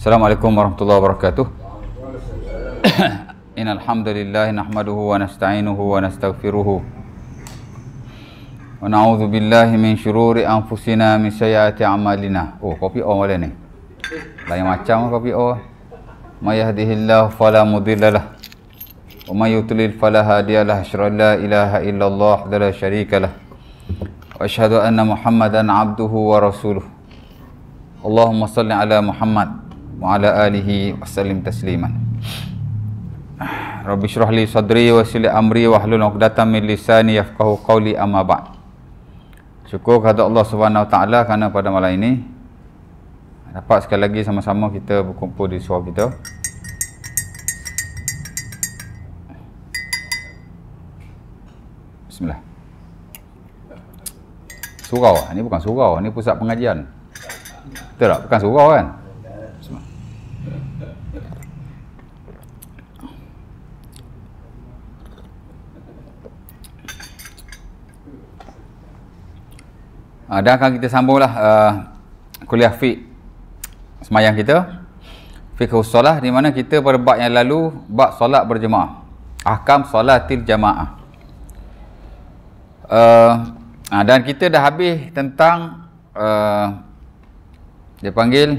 Assalamualaikum warahmatullahi wabarakatuh. Innal hamdalillah nahmaduhu wa nasta'inuhu wa nastaghfiruhu. Wa na'udzu billahi min shururi anfusina min sayyiati a'malina. Oh, kopi O wala ni. Lain macam kopi O. May yahdihillahu fala mudhillalah. Wa may yudlil fala hadiyalah. Asyhadu la ilaha illallah wa la syarika lah. Wa asyhadu anna Muhammadan 'abduhu wa rasuluh. Allahumma salli ala Muhammad wa ala alihi wa sallim tasliman Rabbi syurah li sadri wa sili amri wa ahlul uqdatan min lisani Yafkahu qawli amma ba'd Syukur kepada Allah subhanahu wa ta'ala kerana pada malam ini Dapat sekali lagi sama-sama kita berkumpul di suara kita Bismillah Surau, ini ah, bukan surau, ini pusat pengajian Betul tak? Bukan surau kan? uh, dan akan kita sambunglah uh, kuliah fiqh semayang kita fiqh solah di mana kita pada bab yang lalu bab solat berjemaah ahkam solatil jamaah uh, uh, dan kita dah habis tentang uh, dia panggil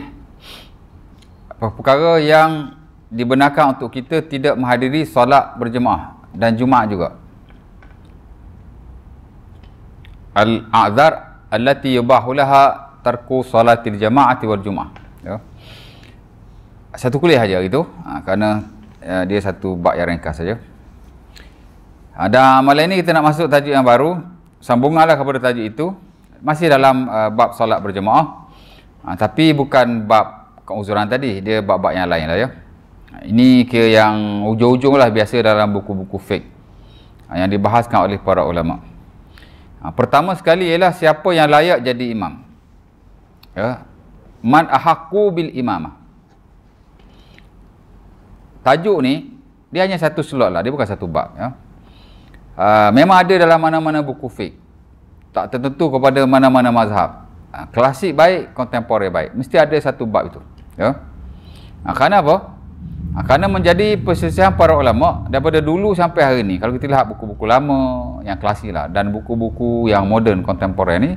perkara yang dibenarkan untuk kita tidak menghadiri solat berjemaah dan jumaat juga al-a'zar allati yubahu laha tarku salatil jama'ati wal jum'ah ya. satu kuliah aja gitu ha, kerana ya, dia satu bab yang ringkas saja ha, dan malam ini kita nak masuk tajuk yang baru sambunganlah kepada tajuk itu masih dalam uh, bab solat berjemaah ha, tapi bukan bab keuzuran tadi dia bab-bab yang lain lah ya ini ke yang ujung-ujung lah biasa dalam buku-buku fake ha, yang dibahaskan oleh para ulama' ha, pertama sekali ialah siapa yang layak jadi imam ya man ahaqqu bil imamah tajuk ni dia hanya satu slot lah dia bukan satu bab ya ha, memang ada dalam mana-mana buku fik tak tertentu kepada mana-mana mazhab ha, klasik baik kontemporer baik mesti ada satu bab itu ya ha, kenapa apa Ha, kerana menjadi persisian para ulama daripada dulu sampai hari ini kalau kita lihat buku-buku lama yang klasik lah dan buku-buku yang moden kontemporer ini,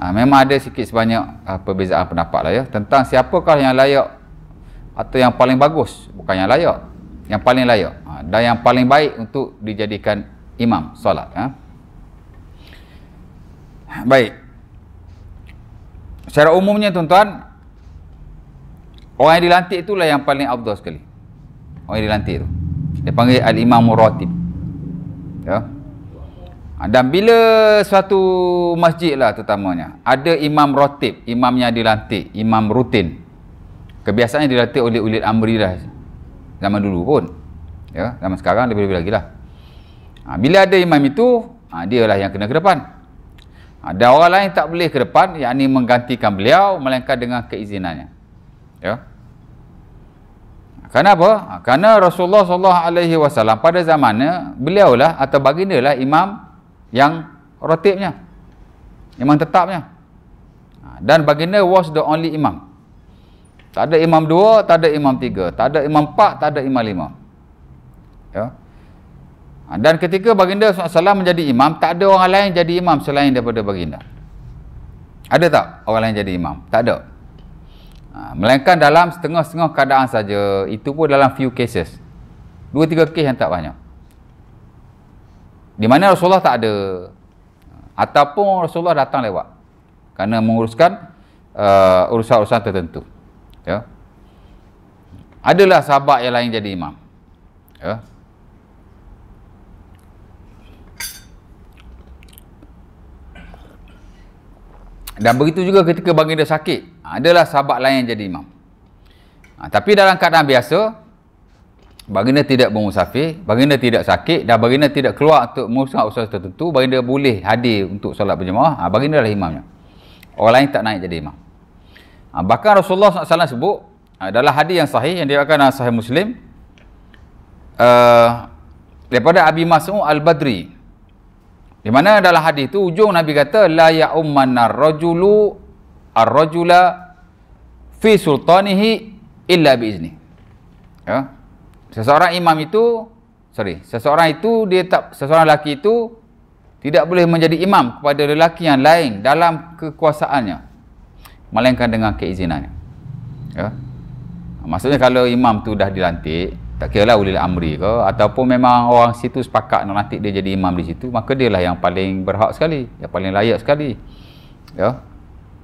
ha, ah, memang ada sikit sebanyak ha, perbezaan pendapat lah ya tentang siapakah yang layak atau yang paling bagus bukan yang layak yang paling layak ha, dan yang paling baik untuk dijadikan imam solat ha. baik secara umumnya tuan-tuan Orang yang dilantik itulah yang paling afdal sekali. Orang yang dilantik tu. Dia panggil al-imam muratib. Ya. Ha, dan bila suatu masjid lah terutamanya Ada imam rotib Imam yang dilantik Imam rutin Kebiasaannya dilantik oleh ulit amri lah Zaman dulu pun ya, Zaman sekarang lebih-lebih lagi lah ha, Bila ada imam itu ha, Dia lah yang kena ke depan ada ha, orang lain tak boleh ke depan yang ini menggantikan beliau melainkan dengan keizinannya ya kenapa kerana Rasulullah sallallahu alaihi wasallam pada zamannya beliaulah atau bagindalah imam yang rotibnya imam tetapnya ha, dan baginda was the only imam tak ada imam dua tak ada imam tiga tak ada imam empat tak ada imam lima ya ha, dan ketika baginda SAW menjadi imam, tak ada orang lain jadi imam selain daripada baginda. Ada tak orang lain jadi imam? Tak ada. Ha, melainkan dalam setengah-setengah keadaan saja itu pun dalam few cases dua tiga kes yang tak banyak di mana Rasulullah tak ada ha, ataupun Rasulullah datang lewat kerana menguruskan uh, urusan-urusan tertentu ya adalah sahabat yang lain jadi imam ya Dan begitu juga ketika baginda sakit Adalah sahabat lain yang jadi imam ha, Tapi dalam keadaan biasa Baginda tidak bermusafir Baginda tidak sakit Dan baginda tidak keluar untuk mengusahakan usaha tertentu Baginda boleh hadir untuk solat berjemaah ha, Baginda adalah imamnya Orang lain tak naik jadi imam ha, Bahkan Rasulullah SAW sebut ha, Dalam hadis yang sahih Yang dia dalam sahih Muslim uh, Daripada Abi Mas'ud Al-Badri di mana dalam hadis tu ujung Nabi kata la ya'umman ar-rajulu ar fi sultanihi illa bi izni. Ya. Seseorang imam itu sorry, seseorang itu dia tak seseorang lelaki itu tidak boleh menjadi imam kepada lelaki yang lain dalam kekuasaannya melainkan dengan keizinannya. Ya. Maksudnya kalau imam tu dah dilantik, tak kira lah ulil amri ke ataupun memang orang situ sepakat nak nanti dia jadi imam di situ maka dia lah yang paling berhak sekali yang paling layak sekali ya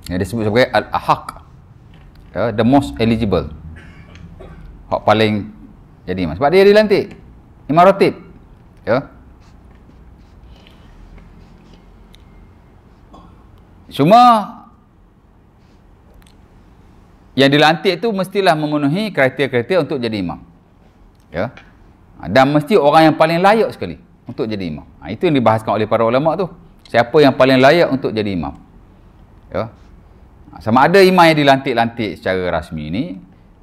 yang disebut sebagai al ahak, ya, the most eligible hak paling jadi imam sebab dia dilantik imam rotib ya cuma yang dilantik tu mestilah memenuhi kriteria-kriteria untuk jadi imam ya ha, dan mesti orang yang paling layak sekali untuk jadi imam ha, itu yang dibahaskan oleh para ulama tu siapa yang paling layak untuk jadi imam ya ha, sama ada imam yang dilantik-lantik secara rasmi ni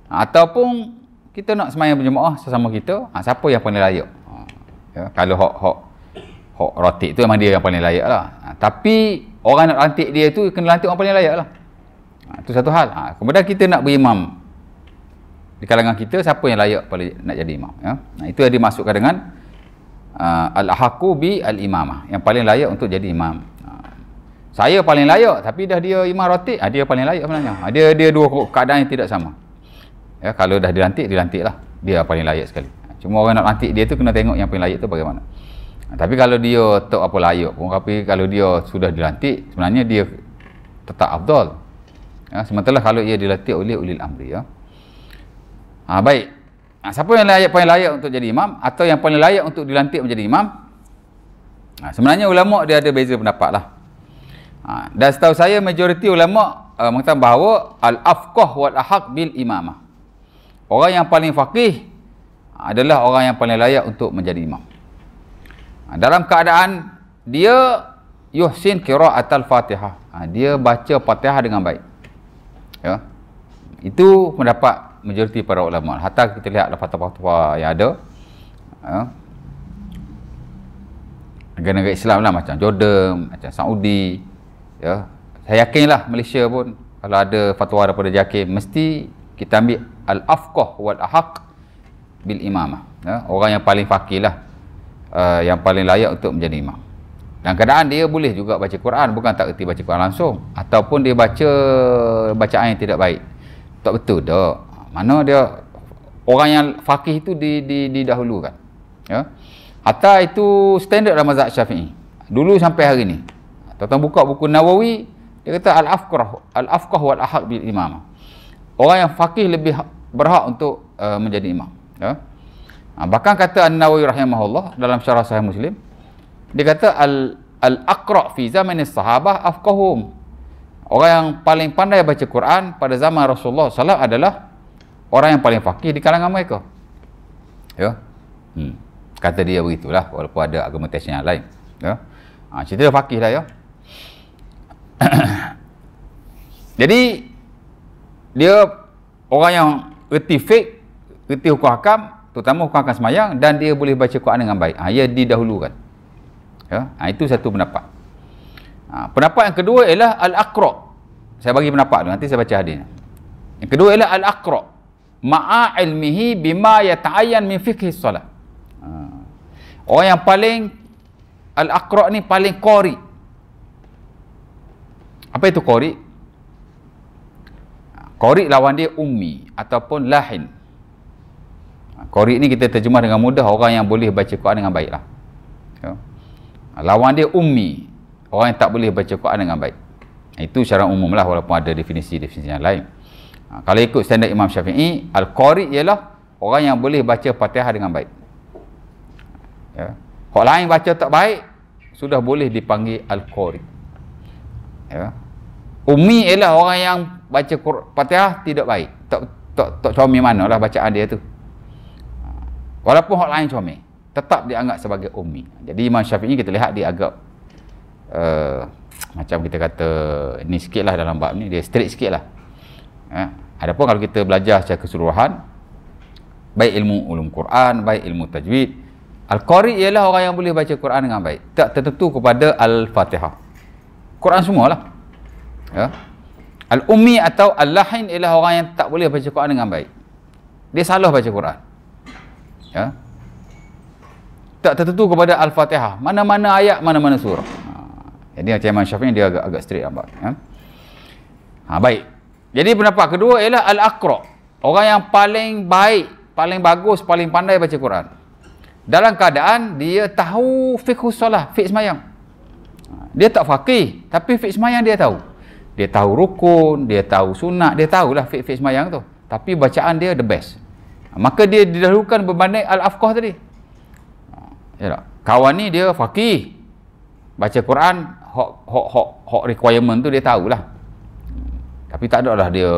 ha, ataupun kita nak semayang berjemaah sesama kita ha, siapa yang paling layak ha, ya kalau hok hok hok rotik tu memang dia yang paling layak lah ha, tapi orang nak lantik dia tu kena lantik orang paling layak lah ha, tu satu hal ha, kemudian kita nak berimam di kalangan kita siapa yang layak nak jadi imam ya nah, itu yang dimasukkan dengan uh, ah, al-haqu bi al-imamah yang paling layak untuk jadi imam ah, saya paling layak tapi dah dia imam rotik ah, dia paling layak sebenarnya dia dia dua keadaan yang tidak sama ya kalau dah dilantik dilantiklah dia paling layak sekali cuma orang nak lantik dia tu kena tengok yang paling layak tu bagaimana tapi kalau dia tak apa layak pun tapi kalau dia sudah dilantik sebenarnya dia tetap Abdul. ya sementara lah kalau dia dilantik oleh ulil amri ya Ha, baik. Ha, siapa yang layak, paling layak untuk jadi imam atau yang paling layak untuk dilantik menjadi imam? Ha, sebenarnya ulama dia ada beza pendapat lah. Ha, dan setahu saya majoriti ulama uh, mengatakan bahawa al-afqah wal ahq bil imamah. Orang yang paling faqih adalah orang yang paling layak untuk menjadi imam. Ha, dalam keadaan dia yuhsin qiraat al-fatihah. Ha, dia baca Fatihah dengan baik. Ya. Itu pendapat majoriti para ulama. Hatta kita lihat lah fatwa-fatwa yang ada. Ya, negara-negara ya. Islam lah macam Jordan, macam Saudi. Ya. Saya yakin lah Malaysia pun kalau ada fatwa daripada Jakim mesti kita ambil al-afqah wal ahq bil imamah. Ya. Orang yang paling fakir lah. Uh, yang paling layak untuk menjadi imam. Dan keadaan dia boleh juga baca Quran bukan tak erti baca Quran langsung ataupun dia baca bacaan yang tidak baik. Tak betul dak mana dia orang yang faqih itu di, di, kan? ya hatta itu standard dalam mazhab syafi'i dulu sampai hari ni tuan buka buku Nawawi dia kata al-afqah al-afqah wal ahq bil imam orang yang faqih lebih berhak untuk uh, menjadi imam ya ha, bahkan kata An-Nawawi rahimahullah dalam syarah sahih Muslim dia kata al al-aqra fi zamani sahabah afqahum orang yang paling pandai baca Quran pada zaman Rasulullah saw adalah orang yang paling fakih di kalangan mereka ya hmm. kata dia begitulah walaupun ada argumentasi yang lain ya ha, cerita dia fakih lah ya jadi dia orang yang reti fik reti hukum hakam terutama hukum hakam semayang dan dia boleh baca Quran dengan baik ha, dia didahulukan ya ha, itu satu pendapat ha, pendapat yang kedua ialah al-aqra saya bagi pendapat tu nanti saya baca hadis yang kedua ialah al-aqra ma'a ilmihi bima yata'ayyan min fiqhi solat ha. orang yang paling al-aqra ni paling qari apa itu qari ha, qari lawan dia ummi ataupun lahin ha, qari ni kita terjemah dengan mudah orang yang boleh baca Quran dengan baiklah ya. lawan dia ummi orang yang tak boleh baca Quran dengan baik itu secara umum lah walaupun ada definisi-definisi yang lain Ha, kalau ikut standar Imam Syafi'i, Al-Qari ialah orang yang boleh baca Fatihah dengan baik. Ya. Orang lain baca tak baik, sudah boleh dipanggil Al-Qari. Ya. Umi ialah orang yang baca Fatihah tidak baik. Tak tak tak mana lah bacaan dia tu. Ha. Walaupun orang lain comel tetap dianggap sebagai Umi. Jadi Imam Syafi'i kita lihat dia agak uh, macam kita kata ni sikitlah dalam bab ni dia straight sikitlah. Ya. Adapun kalau kita belajar secara keseluruhan baik ilmu ulum Quran, baik ilmu tajwid, al-qari ialah orang yang boleh baca Quran dengan baik. Tak tertentu kepada al-Fatihah. Quran semualah. Ya. Al-ummi atau al-lahin ialah orang yang tak boleh baca Quran dengan baik. Dia salah baca Quran. Ya. Tak tertentu kepada al-Fatihah. Mana-mana ayat, mana-mana surah. Ha. Jadi macam Imam Syafi'i dia agak agak straight nampak. Ya. Ha, baik. Jadi pendapat kedua ialah Al-Aqra. Orang yang paling baik, paling bagus, paling pandai baca Quran. Dalam keadaan dia tahu fiqh solah, fiqh semayang. Dia tak faqih, tapi fiqh semayang dia tahu. Dia tahu rukun, dia tahu sunat, dia tahulah fiqh-fiqh semayang tu. Tapi bacaan dia the best. Maka dia didahulukan berbanding Al-Afqah tadi. Kawan ni dia faqih. Baca Quran, hak hok, hok, requirement tu dia tahulah. lah tapi tak ada lah dia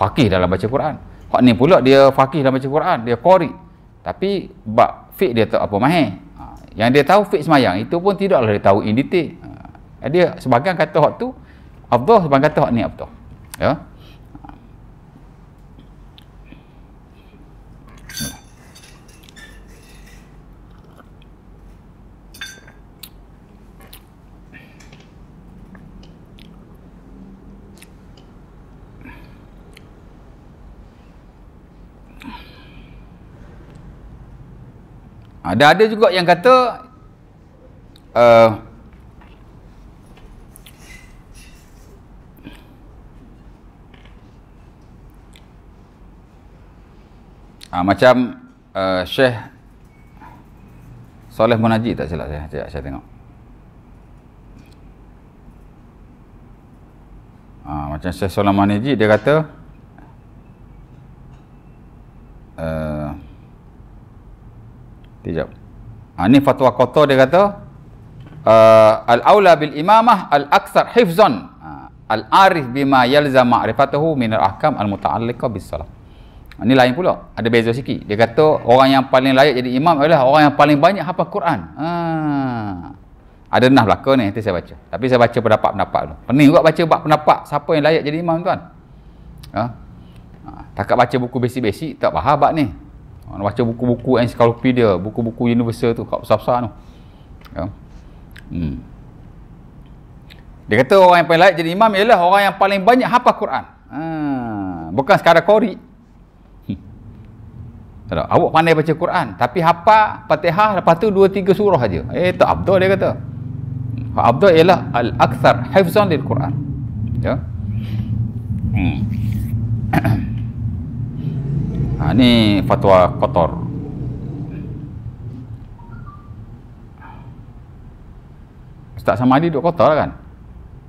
faqih dalam baca Quran hak ni pula dia faqih dalam baca Quran dia qori tapi bab fiqh dia tak apa mahir ha, yang dia tahu fiqh semayang itu pun tidaklah dia tahu in detail ha, dia sebagian kata hak tu abdul sebagian kata hak ni abdul ya Ada ada juga yang kata uh, ha, macam uh, Syekh Soleh Munajid tak silap saya, saya, saya tengok. Ha, macam Syekh Soleh Munajid dia kata Sekejap. Ha, ni fatwa kotor dia kata. Uh, ah, Al-awla bil imamah al-aksar hifzon. Uh, ha, Al-arif bima yalza ma'rifatuhu minar ahkam al-muta'alliqa bisalah. Ha, ni lain pula. Ada beza sikit. Dia kata orang yang paling layak jadi imam adalah orang yang paling banyak hafal Quran. Ha. Ada nah belakang ni. Nanti saya baca. Tapi saya baca pendapat-pendapat tu. Pening juga baca buat pendapat siapa yang layak jadi imam tuan. Ha? Ha, takat baca buku besi-besi tak faham bab ni nak baca buku-buku ensiklopedia buku-buku universal tu kat besar-besar tu ya. hmm. dia kata orang yang paling layak jadi imam ialah orang yang paling banyak hafal Quran hmm. bukan sekadar kori hmm. tak, awak pandai baca Quran tapi hafal patihah lepas tu dua tiga surah aja. eh tak abdul dia kata Pak Abdul ialah al-akthar hafzan lil Quran. Ya. Hmm. ha, ini fatwa kotor Ustaz Samadi duduk kotor kan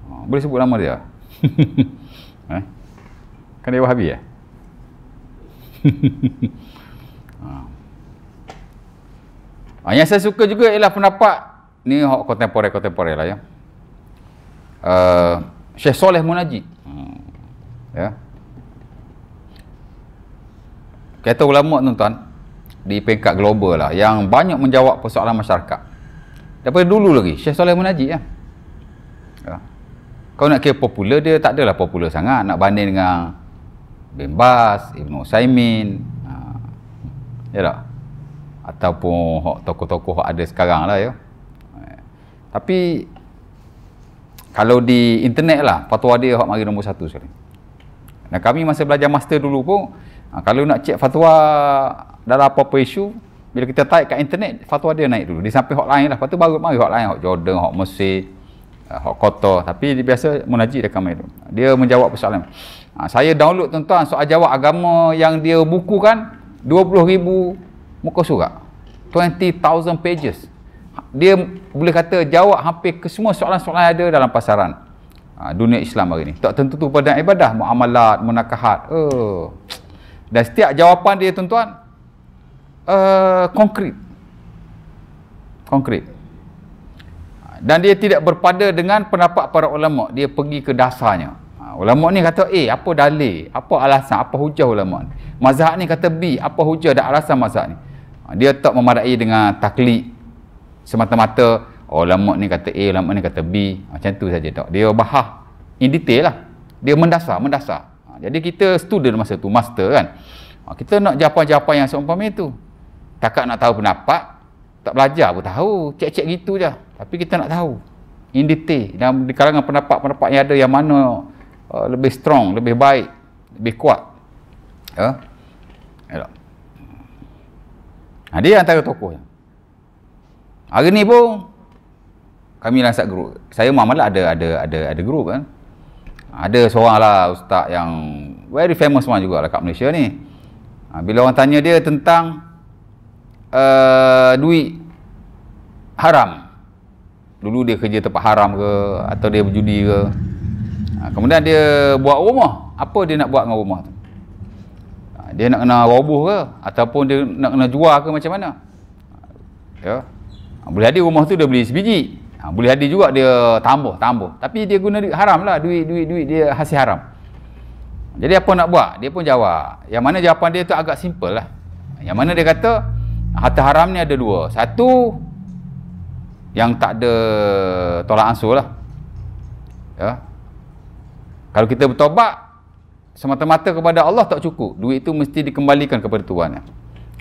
ha, boleh sebut nama dia eh? kan dia wahabi ya ha. yang saya suka juga ialah pendapat ni hok kontemporer kontemporer lah ya uh, Syekh Soleh Munajid hmm. ya kata ulama tuan-tuan di peringkat global lah yang banyak menjawab persoalan masyarakat daripada dulu lagi Syekh Saleh bin ya. ya. kau nak kira popular dia tak adalah popular sangat nak banding dengan Bin Bas Ibn Usaimin ha. ya tak ataupun tokoh-tokoh ada sekarang lah ya. tapi kalau di internet lah fatwa dia hak mari nombor satu sekarang dan kami masa belajar master dulu pun Ha, kalau nak cek fatwa dalam apa-apa isu, bila kita type kat internet, fatwa dia naik dulu. Dia sampai hot lain lah. Lepas tu baru mari hot lain. Hot Jordan, hot Mesir, eh, hot kotor. Tapi dia biasa munajid dekat itu Dia menjawab persoalan. Ha, saya download tuan-tuan soal jawab agama yang dia buku kan bukukan 20,000 muka surat. 20,000 pages. Dia boleh kata jawab hampir ke semua soalan-soalan ada dalam pasaran ha, dunia Islam hari ni. Tak tentu tu pada ibadah, muamalat, munakahat. Oh. Dan setiap jawapan dia tuan-tuan uh, Konkret Konkret Dan dia tidak berpada dengan pendapat para ulama' Dia pergi ke dasarnya ha, Ulama' ni kata A, eh, apa dalil? Apa alasan? Apa hujah ulama' ni? Mazhab ni kata B, apa hujah dan alasan mazhab ni? Ha, dia tak memadai dengan taklid Semata-mata Ulama' ni kata A, ulama' ni kata B Macam tu saja tak Dia bahah in detail lah Dia mendasar, mendasar jadi kita student masa tu master kan ha, kita nak japa-japa yang seumpama itu takak nak tahu pendapat tak belajar pun tahu cek-cek gitu je tapi kita nak tahu in detail dan di kalangan pendapat-pendapat yang ada yang mana uh, lebih strong lebih baik lebih kuat ya Elok. Ha, dia antara tokoh hari ni pun kami lansat grup saya Muhammad ada ada ada ada grup kan ada seorang lah ustaz yang very famous one juga lah kat Malaysia ni ha, bila orang tanya dia tentang uh, duit haram dulu dia kerja tempat haram ke atau dia berjudi ke ha, kemudian dia buat rumah apa dia nak buat dengan rumah tu ha, dia nak kena roboh ke ataupun dia nak kena jual ke macam mana ya ha, boleh jadi rumah tu dia beli sebiji Ha, boleh ada juga dia tambah, tambah. Tapi dia guna duit haram lah. Duit, duit, duit dia hasil haram. Jadi apa nak buat? Dia pun jawab. Yang mana jawapan dia tu agak simple lah. Yang mana dia kata, harta haram ni ada dua. Satu, yang tak ada tolak ansur lah. Ya. Kalau kita bertobat, semata-mata kepada Allah tak cukup. Duit tu mesti dikembalikan kepada Tuhan.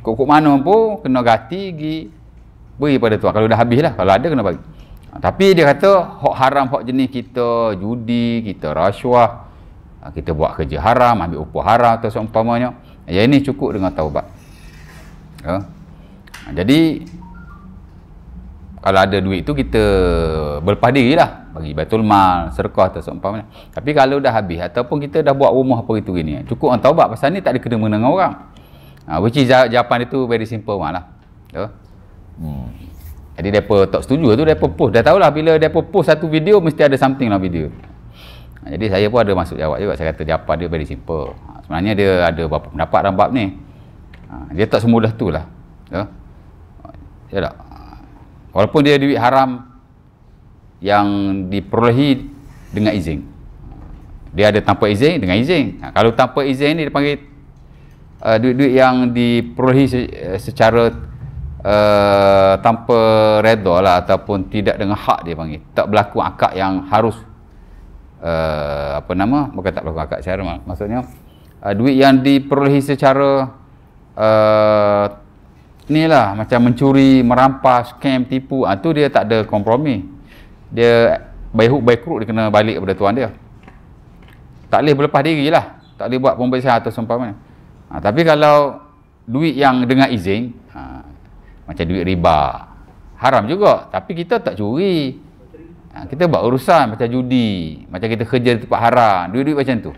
kok mana pun, kena ganti, pergi, beri pada Tuhan. Kalau dah habis lah. Kalau ada, kena bagi tapi dia kata hak haram hak jenis kita judi, kita rasuah, ha, kita buat kerja haram, ambil upah haram atau seumpamanya. ya ini cukup dengan taubat. Ya. jadi kalau ada duit tu kita berlepas dirilah bagi baitul mal, serkah atau seumpamanya. Tapi kalau dah habis ataupun kita dah buat rumah apa itu gini, cukup dengan taubat pasal ni tak ada kena mengena dengan orang. Ha, which is jawapan itu very simple malah. Ya. Hmm. Jadi depa tak setuju tu depa post. Dah tahulah bila depa post satu video mesti ada something dalam video. Ha, jadi saya pun ada masuk jawab juga. Saya kata jawapan dia very simple. Ha, sebenarnya dia ada berapa pendapat dalam bab ni. Ha, dia tak semudah tu lah. Ya. Ya tak? Walaupun dia duit haram yang diperolehi dengan izin. Dia ada tanpa izin dengan izin. kalau tanpa izin ni dipanggil panggil uh, duit-duit yang diperolehi eh, secara Eh, tanpa redha lah ataupun tidak dengan hak dia panggil tak berlaku akad yang harus uh, apa nama bukan tak berlaku akad secara maksudnya uh, duit yang diperolehi secara uh, ni lah macam mencuri merampas scam tipu uh, tu dia tak ada kompromi dia by hook by crook dia kena balik kepada tuan dia tak boleh berlepas diri lah tak boleh buat pembesaran atau sumpah mana uh, ah, tapi kalau duit yang dengan izin macam duit riba haram juga tapi kita tak curi ha, kita buat urusan macam judi macam kita kerja di tempat haram duit-duit macam tu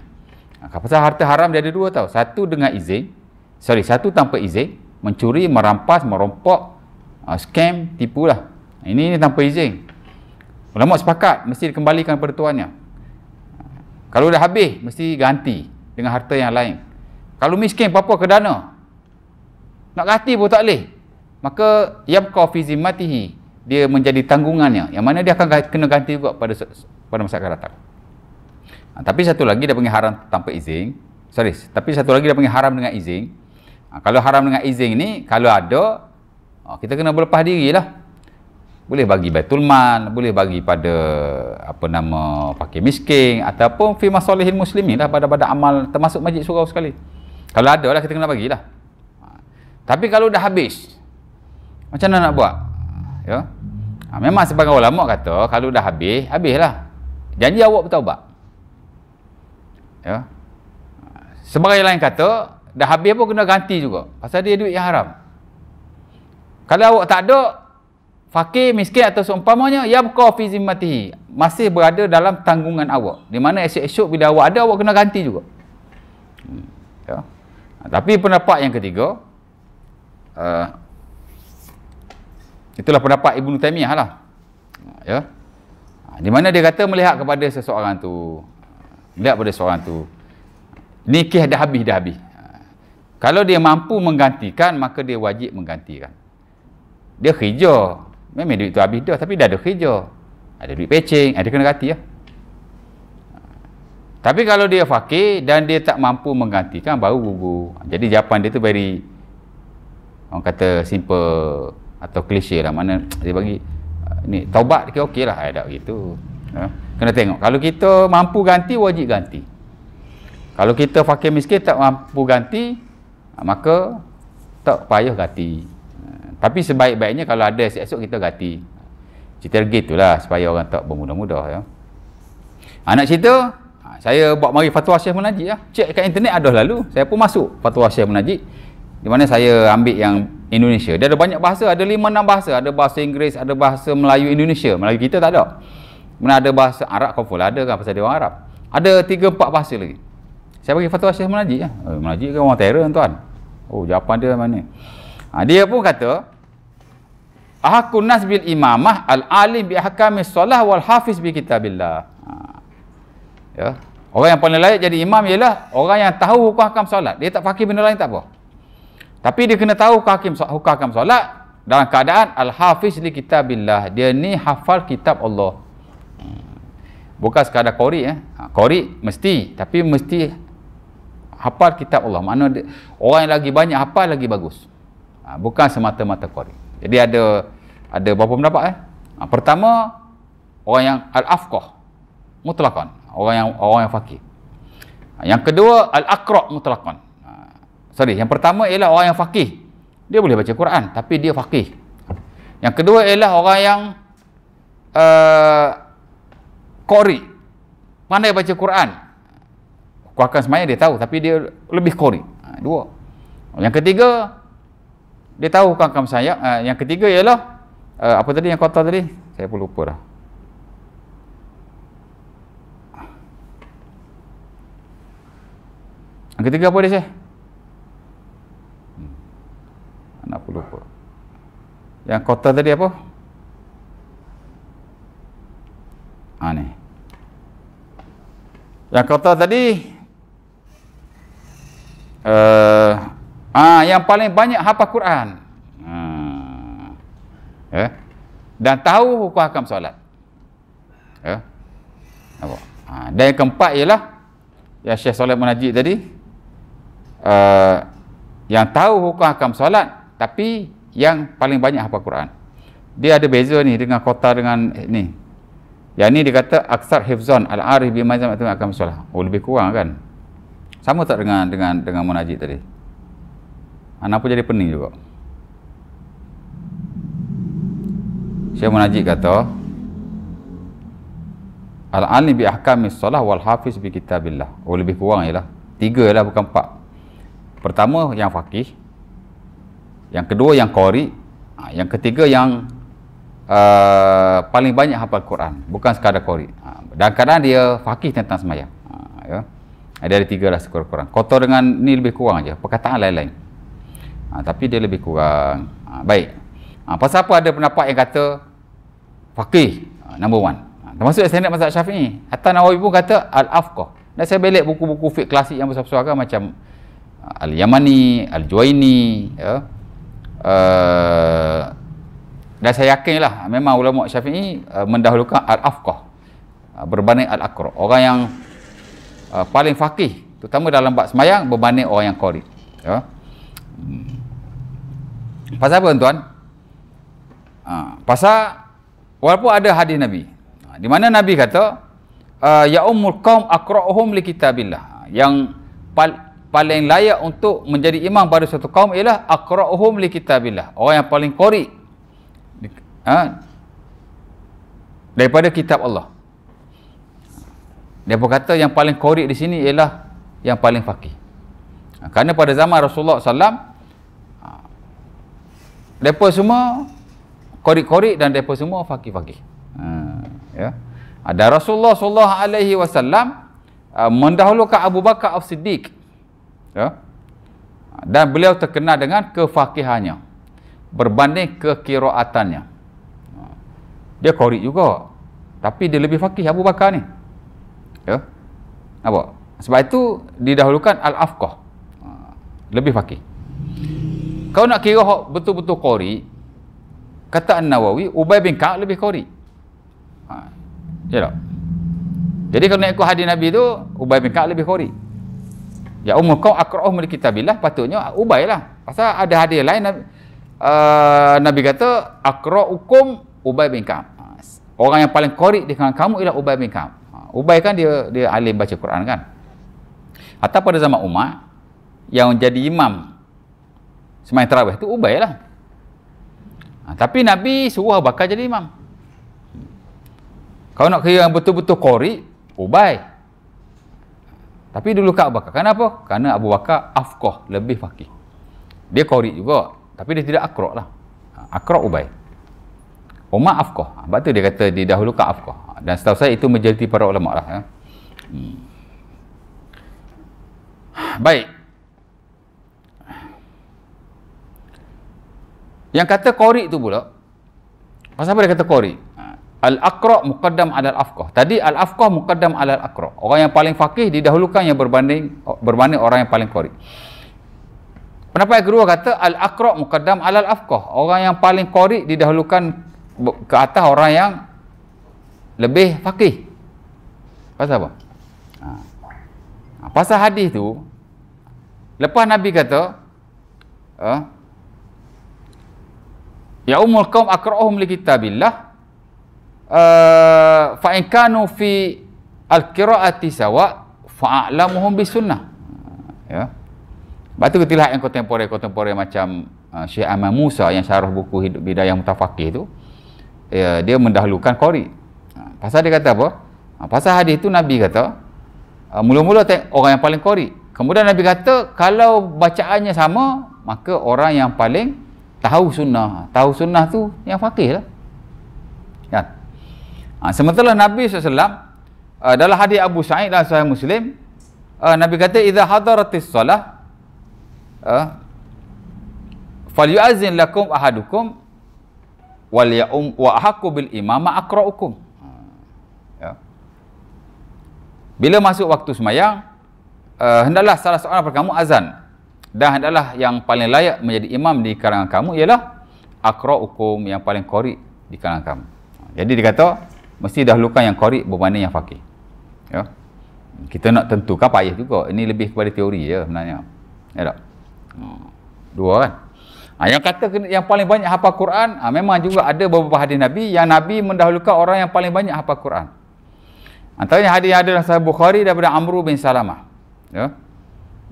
ha, pasal harta haram dia ada dua tau satu dengan izin sorry satu tanpa izin mencuri merampas merompok ha, scam tipulah ini, ini tanpa izin ulama sepakat mesti dikembalikan kepada tuannya kalau dah habis mesti ganti dengan harta yang lain kalau miskin apa-apa ke dana nak ganti pun tak boleh maka yabqa fi zimmatihi dia menjadi tanggungannya yang mana dia akan kena ganti juga pada pada masa akan datang ha, tapi satu lagi dia panggil haram tanpa izin sorry tapi satu lagi dia panggil haram dengan izin ha, kalau haram dengan izin ni kalau ada ha, kita kena berlepas dirilah boleh bagi baitul mal boleh bagi pada apa nama pakai miskin ataupun fi masalihil muslimin lah pada pada amal termasuk majlis surau sekali kalau ada lah kita kena bagilah ha, tapi kalau dah habis macam mana nak buat? Ya. Ha, memang sebagai ulama kata kalau dah habis, habislah. Janji awak bertaubat. Ya. Sebagai lain kata, dah habis pun kena ganti juga. Pasal dia duit yang haram. Kalau awak tak ada fakir miskin atau seumpamanya ya buka fi zimmatihi masih berada dalam tanggungan awak. Di mana esok-esok bila awak ada awak kena ganti juga. Hmm. Ya. Ha, tapi pendapat yang ketiga uh, Itulah pendapat Ibnu Taimiyah lah. Ya. Di mana dia kata melihat kepada seseorang tu. Melihat pada seseorang tu. Nikah dah habis, dah habis. Kalau dia mampu menggantikan, maka dia wajib menggantikan. Dia kerja. Memang duit tu habis dah, tapi dah ada kerja. Ada duit pecing, ada kena ganti lah. Tapi kalau dia fakir dan dia tak mampu menggantikan, baru gugur. Jadi jawapan dia tu beri orang kata simple atau klise lah mana dia bagi ah, ni taubat ke okey lah ada begitu ha? kena tengok kalau kita mampu ganti wajib ganti kalau kita fakir miskin tak mampu ganti ah, maka tak payah ganti ha, tapi sebaik-baiknya kalau ada esok-esok kita ganti cerita gitulah supaya orang tak bermudah-mudah ya anak ah, cerita saya buat mari fatwa Syekh Munajid lah. Cek kat internet ada lalu. Saya pun masuk fatwa Syekh Munajid. Di mana saya ambil yang Indonesia. Dia ada banyak bahasa, ada lima enam bahasa, ada bahasa Inggeris, ada bahasa Melayu Indonesia. Melayu kita tak ada. Mana ada bahasa Arab kau ada kan pasal dia orang Arab. Ada tiga empat bahasa lagi. Saya bagi fatwa Syekh Munajjid ya. Lah. Eh, Munajjid kan orang terror tuan. Oh, jawapan dia mana? Ha, dia pun kata Ahakun nas bil imamah al-alim bi ahkami solah wal hafiz bi kitabillah. Ha. Ya. Orang yang paling layak jadi imam ialah orang yang tahu hukum hakam solat. Dia tak fakir benda lain tak apa. Tapi dia kena tahu hakim hukum solat dalam keadaan al-hafiz li kitabillah. Dia ni hafal kitab Allah. Hmm. Bukan sekadar qori eh. Ha, qori mesti tapi mesti hafal kitab Allah. Mana orang yang lagi banyak hafal lagi bagus. Ha, bukan semata-mata qori. Jadi ada ada berapa pendapat eh? Ha, pertama orang yang al-afqah mutlakon. Orang yang orang yang fakir. yang kedua al-aqra mutlakon sorry yang pertama ialah orang yang faqih dia boleh baca Quran tapi dia faqih yang kedua ialah orang yang uh, kori pandai baca Quran kuatkan semuanya dia tahu tapi dia lebih kori ha, dua yang ketiga dia tahu kan kamu sayang uh, yang ketiga ialah uh, apa tadi yang kota tadi saya pun lupa dah yang ketiga apa dia saya anak aku lupa yang kota tadi apa ha ni yang kota tadi uh, ha, yang paling banyak hafal Quran ha. Eh? dan tahu hukum hakam solat eh? Apa? dan yang keempat ialah yang Syekh Solat Munajid tadi uh, yang tahu hukum hakam solat tapi yang paling banyak hafal Quran dia ada beza ni dengan kota dengan ni yang ni dia kata aksar hifzon al-arif bi mazam atau solah oh lebih kurang kan sama tak dengan dengan dengan munajat tadi anak pun jadi pening juga Syekh Munajid kata Al-alim bi ahkami solah wal hafiz bi kitabillah. Oh lebih kurang ialah. Tiga lah bukan empat. Pertama yang faqih, yang kedua yang qari ha, yang ketiga yang uh, paling banyak hafal Quran bukan sekadar qari ha, dan kadang dia fakih tentang semaya, ha, ya ada ada tiga lah sekurang-kurang kotor dengan ni lebih kurang aja perkataan lain-lain ha, tapi dia lebih kurang ha, baik ha, pasal apa ada pendapat yang kata fakih ha, number one ha, termasuk standard mazhab syafi'i Hatta Nawawi pun kata Al-Afqah dan saya belik buku-buku fiqh klasik yang besar-besar macam ha, Al-Yamani Al-Juaini ya uh, dan saya yakinlah memang ulama Syafi'i uh, mendahulukan al-afqah eh, berbanding al-aqra orang yang uh, paling faqih terutama dalam bab semayang berbanding orang yang qari ya hmm. pasal apa tuan uh, pasal walaupun ada hadis nabi ha, di mana nabi kata uh, ya ummul qaum aqra'uhum li kitabillah yang paling paling layak untuk menjadi imam pada suatu kaum ialah akra'uhum li kitabillah orang yang paling kori ha? daripada kitab Allah dia pun kata yang paling kori di sini ialah yang paling fakih. ha, kerana pada zaman Rasulullah SAW mereka ha, semua kori-kori dan mereka semua fakih-fakih. ha, ya ada Rasulullah SAW alaihi wasallam ha, mendahulukan Abu Bakar As-Siddiq ya? dan beliau terkenal dengan kefakihannya berbanding kekiraatannya dia kori juga tapi dia lebih fakih Abu Bakar ni ya apa sebab itu didahulukan al-afqah ha. lebih fakih kau nak kira hok betul-betul kori kata An-Nawawi Ubay bin Ka' lebih kori ha. ya tak jadi kalau nak ikut hadis Nabi tu Ubay bin Ka' lebih kori Ya umur kau akra'uh mali kitabillah patutnya ubailah. Pasal ada hadis lain Nabi, uh, Nabi kata akra'ukum Ubay bin Ka'ab. Ha, orang yang paling korik dengan kamu ialah Ubay bin Ka'ab. Ha, Ubay kan dia dia alim baca Quran kan. Atau pada zaman Umar yang jadi imam semain tarawih tu Ubay lah. Ha, tapi Nabi suruh bakal jadi imam. Kau nak kira yang betul-betul korik, Ubay. Tapi dulu Kak Abu Bakar. Kenapa? Karena Abu Bakar afqah, lebih faqih. Dia qori juga, tapi dia tidak akra lah. Ha, akra Ubay. Umar afqah. Ha, sebab tu dia kata dahulu didahulukan afqah. Ha, dan setahu saya itu menjadi para ulama lah. Ya. Hmm. Baik. Yang kata qori tu pula. Pasal apa dia kata qori? Al-Aqra muqaddam ala al-Afqah. Tadi al-Afqah muqaddam ala al-Aqra. Orang yang paling faqih didahulukan yang berbanding berbanding orang yang paling qari. Kenapa yang kedua kata al-Aqra muqaddam ala al-Afqah. Orang yang paling qari didahulukan ke atas orang yang lebih faqih. Pasal apa? Ha. ha pasal hadis tu lepas Nabi kata eh, Ya umul kaum akra'uhum li kitabillah Uh, fa in kanu fi al-qiraati sawa fa'lamuhum bi sunnah. Ya. Batu ketilah yang kontemporer-kontemporer macam uh, Syekh Ahmad Musa yang syarah buku Hidup Bidayah Mutafakih tu ya, dia mendahulukan qori. Ha, pasal dia kata apa? Ha, pasal hadis tu Nabi kata uh, mula-mula tengok orang yang paling qori. Kemudian Nabi kata kalau bacaannya sama maka orang yang paling tahu sunnah. Tahu sunnah tu yang fakih lah. Ya. Ha, sementara Nabi SAW uh, eh, dalam hadis Abu Sa'id dalam Sahih Muslim uh, Nabi kata idza hadaratis salah uh, eh, fal yu'azzin lakum ahadukum wal ya'um wa ahqu bil imama aqra'ukum ya. bila masuk waktu semayang uh, hendaklah salah seorang daripada kamu azan dan hendaklah yang paling layak menjadi imam di kalangan kamu ialah aqra'ukum yang paling qori di kalangan kamu jadi dia mesti dahulukan yang korik berbanding yang fakih ya kita nak tentukan payah juga ini lebih kepada teori ya sebenarnya ya tak hmm. dua kan ha, yang kata yang paling banyak hafal Quran ha, memang juga ada beberapa hadis Nabi yang Nabi mendahulukan orang yang paling banyak hafal Quran antaranya hadis yang ada dalam sahabat Bukhari daripada Amru bin Salamah ya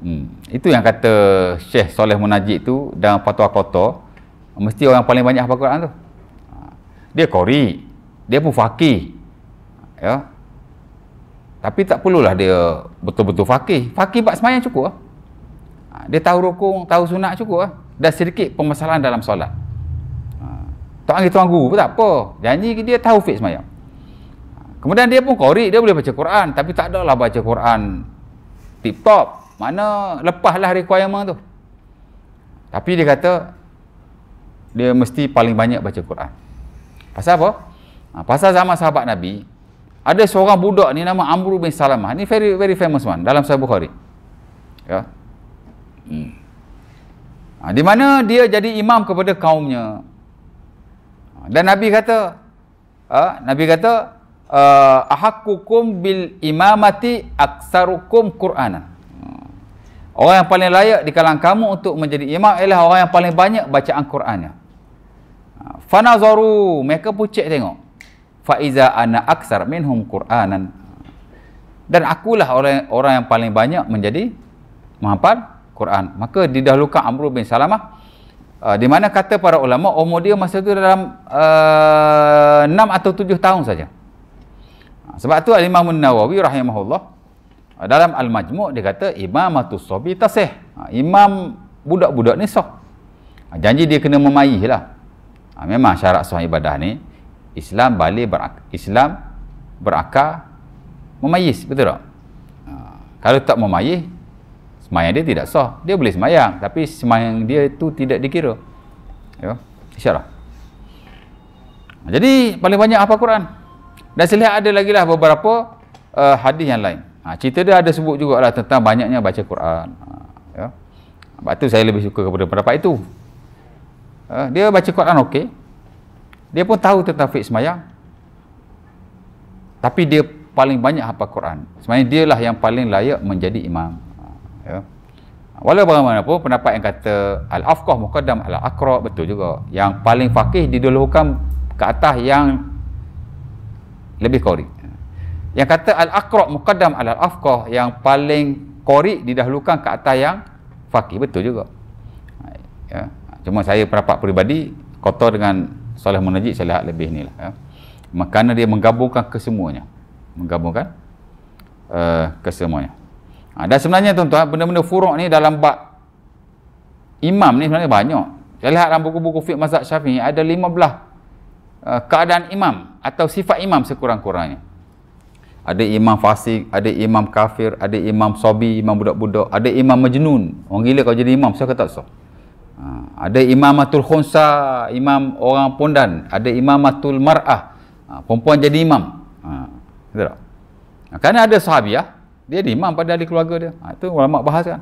hmm. itu yang kata Syekh Soleh Munajid tu dalam patwa kotor mesti orang paling banyak hafal Quran tu ha. dia korik dia pun fakih ya tapi tak perlulah dia betul-betul fakih fakih buat semayang cukup lah. Ha, dia tahu rukung tahu sunat cukup lah. dah sedikit permasalahan dalam solat ha, tak panggil tuan guru tak apa janji dia tahu fik semayang ha, kemudian dia pun kori dia boleh baca Quran tapi tak adalah baca Quran tip top mana lepahlah requirement tu tapi dia kata dia mesti paling banyak baca Quran pasal apa? Ha, pasal zaman sahabat Nabi, ada seorang budak ni nama Amr bin Salamah. Ni very very famous one dalam Sahih Bukhari. Ya. Hmm. Ha, di mana dia jadi imam kepada kaumnya. Ha, dan Nabi kata, ha, Nabi kata, uh, ah, ahakukum bil imamati aksarukum Qur'ana. Ha. Orang yang paling layak di kalangan kamu untuk menjadi imam ialah orang yang paling banyak bacaan Qurannya. Ha, Fanazaru, mereka pun tengok faiza ana aksar minhum Quranan. Dan akulah orang orang yang paling banyak menjadi menghafal Quran. Maka didahulukan Amr bin Salamah uh, di mana kata para ulama oh, umur dia masa itu dalam uh, 6 atau 7 tahun saja. Uh, sebab tu Imam Nawawi rahimahullah uh, dalam Al-Majmu' dia kata imamatu sabi tasih. Uh, imam budak-budak ni sah. Janji dia kena memayih lah. Memang syarat sah ibadah ni. Islam balik berak- Islam berakar memayis betul tak ha. kalau tak memayis semayang dia tidak sah dia boleh semayang tapi semayang dia itu tidak dikira ya isyarah ha, jadi paling banyak apa Quran dan saya ada lagi lah beberapa uh, hadis yang lain ha, cerita dia ada sebut juga lah tentang banyaknya baca Quran ha, ya sebab tu saya lebih suka kepada pendapat itu uh, dia baca Quran okey dia pun tahu tentang fiqh semayang tapi dia paling banyak hafal Quran sebenarnya dia lah yang paling layak menjadi imam ha, ya. walau bagaimanapun pendapat yang kata al-afqah muqaddam al-akra betul juga yang paling fakih didulukan ke atas yang lebih kori yang kata al-akra muqaddam al-afqah yang paling kori didahulukan ke atas yang fakih betul juga ha, ya. cuma saya pendapat peribadi kotor dengan Salah solat saya lihat lebih ni lah ya. makanya dia menggabungkan kesemuanya menggabungkan uh, eh, kesemuanya ha, dan sebenarnya tuan-tuan benda-benda furuk ni dalam bab imam ni sebenarnya banyak saya lihat dalam buku-buku fiqh mazhab syafi'i ada 15 uh, eh, keadaan imam atau sifat imam sekurang-kurangnya ada imam fasik, ada imam kafir, ada imam sobi, imam budak-budak, ada imam majnun. Orang gila kau jadi imam, saya kata tak sah. Ha, ada imamatul khunsa, imam orang pondan, ada imamatul mar'ah. Ha, perempuan jadi imam. Ha, betul tak? Ha, kerana ada sahabiah, dia ada imam pada ahli keluarga dia. Ha, itu ulama bahaskan.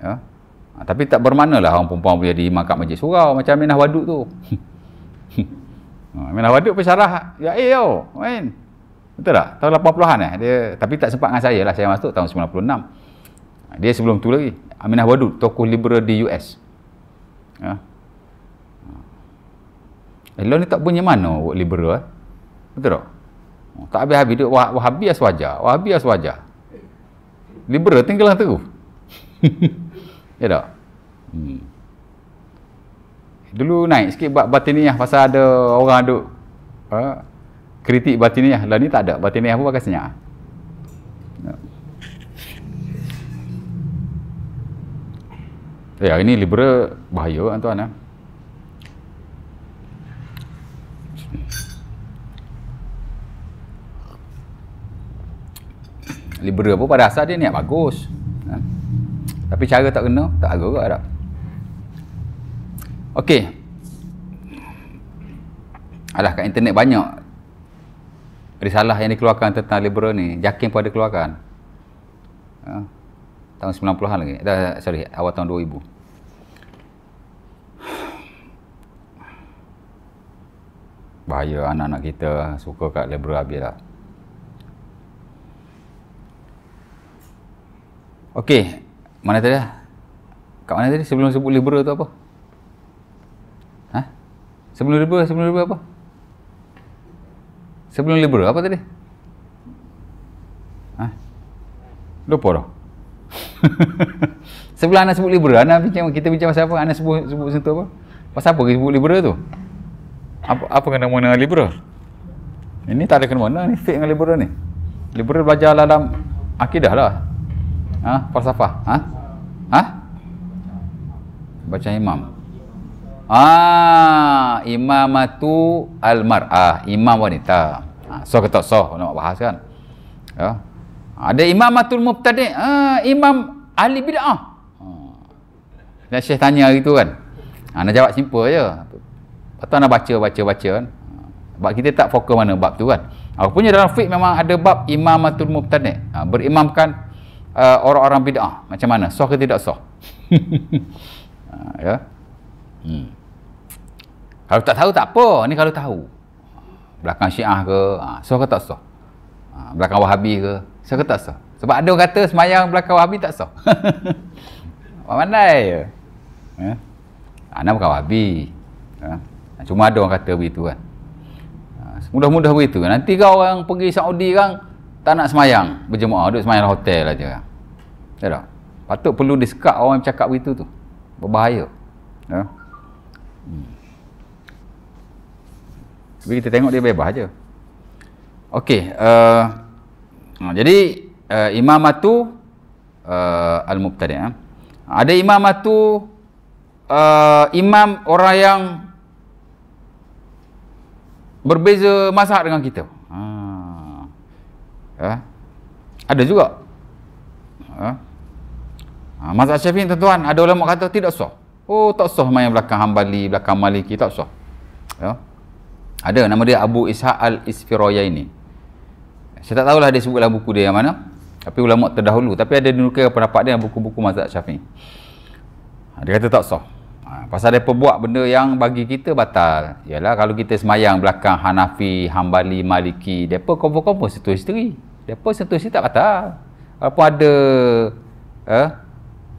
Ya. Ha, tapi tak bermakna lah orang perempuan boleh jadi imam kat majlis surau macam Minah Waduk tu. ha, Minah Waduk pesarah ya eh yo, main. Betul tak? Tahun 80-an eh tapi tak sempat dengan saya lah saya masuk tahun 96. Ha, dia sebelum tu lagi. Aminah Wadud, tokoh liberal di US ya. Elon eh, ni tak punya mana work liberal eh? betul tak oh, tak habis-habis dia wahabi as wajah wahabi as wajah liberal tinggal tu ya tak hmm. dulu naik sikit buat batiniah pasal ada orang ada uh, eh, kritik batiniah lah ni tak ada batiniah pun pakai senyap Ya, eh, ini liberal bahaya kan tuan eh? Liberal pun pada asal dia niat bagus. Eh? Tapi cara tak kena, tak agak kot tak. Okey. Alah kat internet banyak risalah yang dikeluarkan tentang liberal ni. Yakin pun ada keluarkan. Eh? tahun 90-an lagi. Dah sorry, awal tahun 2000. Bahaya anak-anak kita suka kat liberal habis lah. Okey, mana tadi? Kat mana tadi sebelum sebut liberal tu apa? Ha? Sebelum liberal, sebelum liberal apa? Sebelum liberal apa tadi? Ha? Lupa dah. Sebelum anak sebut liberal, anak bincang, kita bincang pasal apa? Anak sebut sebut sentuh apa? Pasal apa kita sebut liberal tu? Apa apa kena mengena dengan liberal? Ini tak ada kena mengena ni fake dengan liberal ni. Liberal belajar dalam akidah lah. Ha, falsafah. Ha? Ha? Baca imam. Ah, imamatu almarah. imam wanita. Ha, so kata so nak bahas kan. Ya ada imam matul mubtadi ha, imam ahli bid'ah ha. Ah. dan syekh tanya hari tu kan ha, nak jawab simple je lepas tu nak baca baca baca kan sebab kita tak fokus mana bab tu kan rupanya dalam fiqh memang ada bab imam matul mubtadi ha, berimamkan uh, orang-orang bid'ah macam mana sah ke tidak soh. ha, ya hmm. kalau tak tahu tak apa ni kalau tahu belakang syiah ke ha, sah ke tak sah ha, belakang wahabi ke saya kata tak sah. Sebab ada orang kata semayang belakang wahabi tak sah. Orang pandai je. Ya. Anak ah, bukan wahabi. Ha? Ah, cuma ada orang kata begitu kan. Ha, Mudah-mudah begitu. Kan. Nanti kau orang pergi Saudi kan tak nak semayang berjemaah. Duduk semayang hotel aja. Kan? Ya tak? Patut perlu disekat orang yang cakap begitu tu. Berbahaya. Ya. Hmm. Tapi kita tengok dia bebas aja. Okey. Uh, Ha, jadi uh, eh, imamah tu uh, eh, al-mubtadi' eh? Ada imamah tu uh, eh, imam orang yang berbeza mazhab dengan kita. Ha. Eh? Ada juga. Ha. Ha, mazhab Syafi'i tuan-tuan, ada ulama kata tidak sah. Oh, tak sah main belakang Hambali, belakang Maliki, tak sah. Ya. Ada nama dia Abu Ishaq al-Isfiroyaini. ini saya tak tahulah dia sebut dalam buku dia yang mana tapi ulama terdahulu tapi ada dinukil pendapat dia buku-buku mazhab syafi'i ha, dia kata tak sah ha, pasal dia perbuat benda yang bagi kita batal ialah kalau kita semayang belakang Hanafi, Hambali, Maliki dia mereka confirm-confirm sentuh dia mereka sentuh isteri tak batal apa ada eh,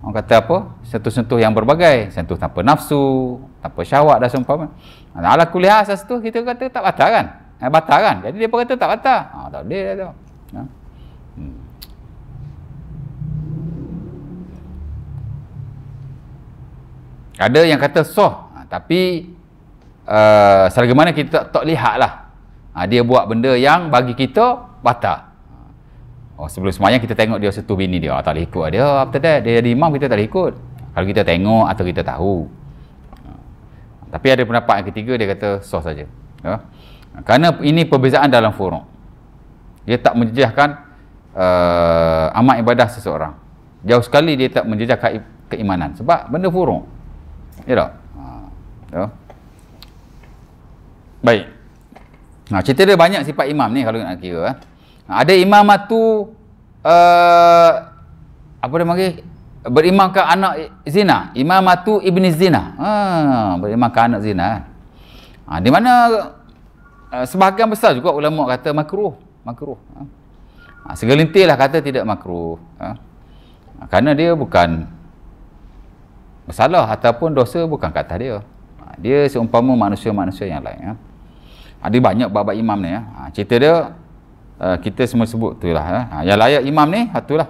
orang kata apa sentuh-sentuh yang berbagai sentuh tanpa nafsu tanpa syawak, dan sumpah ha, ala kuliah asas tu kita kata tak batal kan Eh, batal kan? Jadi dia kata tak batal. Ha, tak boleh dah tu. Ha? Hmm. Ada yang kata soh. Ha, tapi, uh, eh, selagaimana kita tak, tak lihat lah. Ha, dia buat benda yang bagi kita batal. Oh, sebelum semuanya kita tengok dia setu bini dia. Ha, tak boleh ikut lah dia. apa that, dia jadi imam kita tak ikut. Kalau kita tengok atau kita tahu. Ha, tapi ada pendapat yang ketiga, dia kata soh saja. Ha? Karena ini perbezaan dalam furuk dia tak menjejahkan uh, eh, amal ibadah seseorang jauh sekali dia tak menjejahkan keimanan sebab benda furuk ya tak ha. Ya. baik nah, cerita dia banyak sifat imam ni kalau nak kira eh. ada imam tu uh, apa dia panggil Berimam ke anak zina imam tu ibni zina ha, Berimam ke anak zina eh. ha, di mana Ah, sebahagian besar juga ulama kata makruh makruh ha? Ah. Ah, segelintir lah kata tidak makruh ha? kerana dia bukan masalah ataupun dosa bukan kata dia dia seumpama manusia-manusia yang lain ya. ada banyak bab imam ni ya. cerita dia kita semua sebut tu lah ya. yang layak imam ni satu lah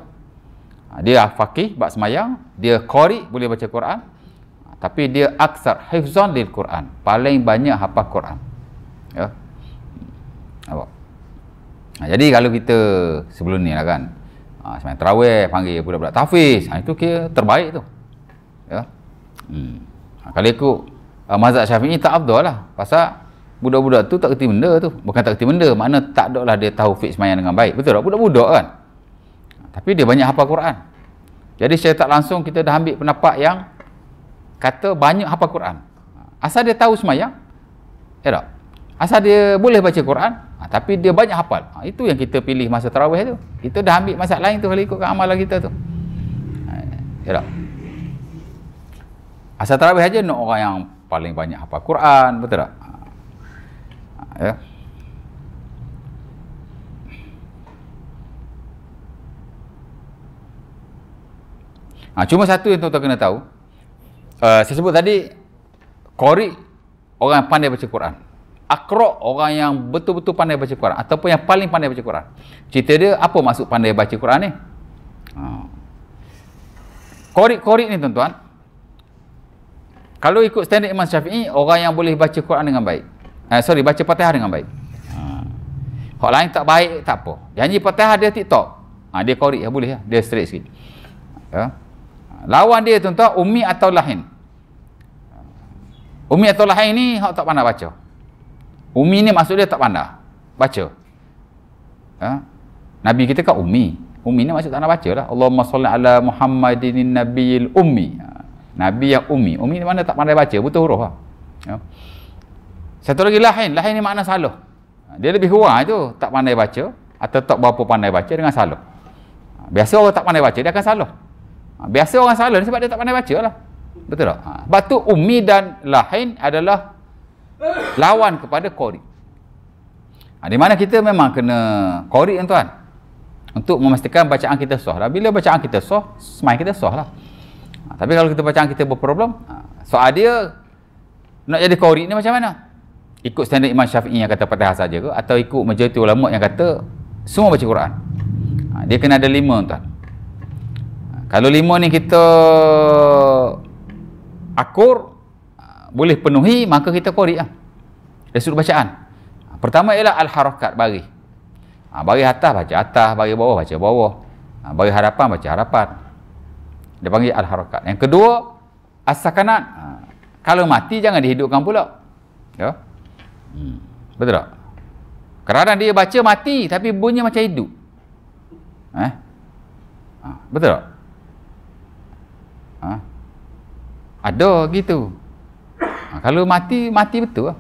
dia faqih bab semayang dia qari boleh baca Quran tapi dia aksar hifzan lil Quran paling banyak hafal Quran ya apa ha, jadi kalau kita sebelum ni lah kan ha, semayang terawih panggil budak-budak tafiz ha, itu kira terbaik tu ya hmm. kalau ikut uh, mazhab syafi'i tak abdul lah pasal budak-budak tu tak kerti benda tu bukan tak kerti benda mana tak ada lah dia tahu fiqh semayang dengan baik betul tak budak-budak kan tapi dia banyak hafal Quran jadi saya tak langsung kita dah ambil pendapat yang kata banyak hafal Quran asal dia tahu semayang ya tak asal dia boleh baca Quran ha, tapi dia banyak hafal ha, itu yang kita pilih masa terawih tu kita dah ambil masa lain tu kalau ikutkan amalan kita tu ha, ya tak asal terawih aja nak orang yang paling banyak hafal Quran betul tak ha, ya Ha, cuma satu yang tuan-tuan kena tahu. Uh, saya sebut tadi, Qori, orang yang pandai baca Quran akrok orang yang betul-betul pandai baca Quran ataupun yang paling pandai baca Quran cerita dia apa maksud pandai baca Quran ni ha. korik-korik ni tuan-tuan kalau ikut standard Imam Syafi'i orang yang boleh baca Quran dengan baik eh, sorry baca patihah dengan baik Kalau ha. lain tak baik tak apa janji patihah dia tiktok ha, dia korik ya, boleh ya. dia straight sikit ya. lawan dia tuan-tuan umi atau lahin umi atau lahin ni orang tak pandai baca Umi ni maksud dia tak pandai baca. Ha? Nabi kita kan umi. Ummi ni maksud tak nak baca lah. Allahumma salli ala Muhammadin nabiil ummi. Ha. Nabi yang umi. Ummi ni mana tak pandai baca. Butuh huruf lah. Ha? Satu lagi lahin. Lahin ni makna salah. Ha, dia lebih kurang tu. Tak pandai baca. Atau tak berapa pandai baca dengan salah. Ha, biasa orang tak pandai baca, dia akan salah. Biasa orang salah sebab dia tak pandai baca lah. Betul tak? Sebab tu ummi dan lahin adalah lawan kepada Qori ha, di mana kita memang kena Qori kan tuan untuk memastikan bacaan kita soh lah. bila bacaan kita soh semai kita soh lah ha, tapi kalau kita bacaan kita berproblem ha, soal dia nak jadi Qori ni macam mana ikut standard Imam Syafi'i yang kata patah saja ke atau ikut majoriti ulama yang kata semua baca Quran ha, dia kena ada lima tuan ha, kalau lima ni kita akur boleh penuhi maka kita qori lah dari sudut bacaan ha, pertama ialah al-harakat bagi ha, bagi atas baca atas bagi bawah baca bawah ha, bagi harapan baca harapan dia panggil al-harakat yang kedua as-sakanat ha, kalau mati jangan dihidupkan pula ya hmm. betul tak kerana dia baca mati tapi bunyi macam hidup eh? ha, betul tak ha? ada gitu Ha, kalau mati mati betul lah.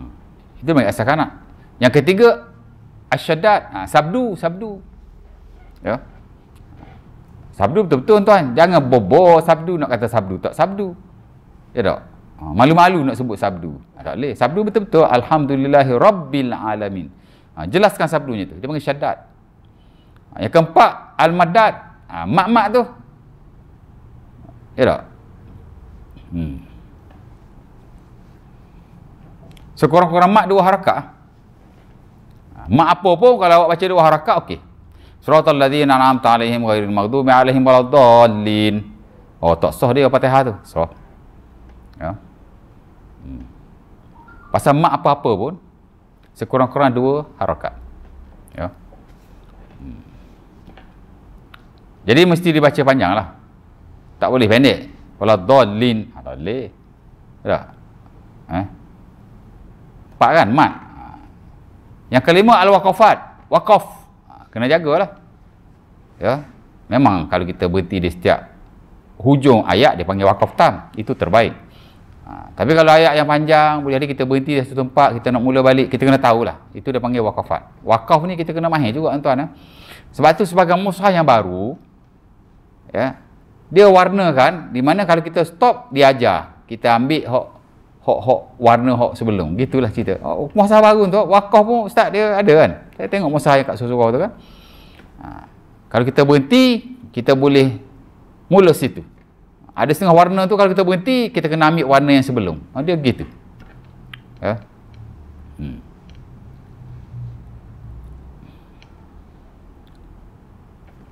Ha, itu mai asal kanak yang ketiga asyadat ha, sabdu sabdu ya sabdu betul-betul tuan jangan bobo sabdu nak kata sabdu tak sabdu ya tak ha, malu-malu nak sebut sabdu tak boleh sabdu betul-betul alhamdulillah alamin ha, jelaskan sabdunya tu dia panggil syadat ha, yang keempat almadad ha, mak-mak tu ya tak hmm sekurang-kurang mak dua harakat mak apa pun kalau awak baca dua harakat okey suratul ladzina an'amta alaihim ghairil maghdubi alaihim waladdallin oh tak sah dia Fatihah tu sah ya hmm. pasal mak apa-apa pun sekurang-kurang dua harakat ya hmm. jadi mesti dibaca panjang lah tak boleh pendek waladdallin ha, boleh tak eh? empat kan mat ha. yang kelima al-waqafat waqaf ha, kena jagalah ya memang kalau kita berhenti di setiap hujung ayat dia panggil waqaf tam itu terbaik ha, tapi kalau ayat yang panjang boleh jadi kita berhenti di satu tempat kita nak mula balik kita kena tahulah itu dia panggil waqafat waqaf ni kita kena mahir juga tuan-tuan ya. sebab tu sebagai mushaf yang baru ya dia warnakan di mana kalau kita stop dia ajar kita ambil hok hok hok warna hok sebelum gitulah cerita oh, masa baru tu wakaf pun ustaz dia ada kan saya tengok masa yang kat surau tu kan ha. kalau kita berhenti kita boleh mula situ ada setengah warna tu kalau kita berhenti kita kena ambil warna yang sebelum ha, dia begitu ya hmm.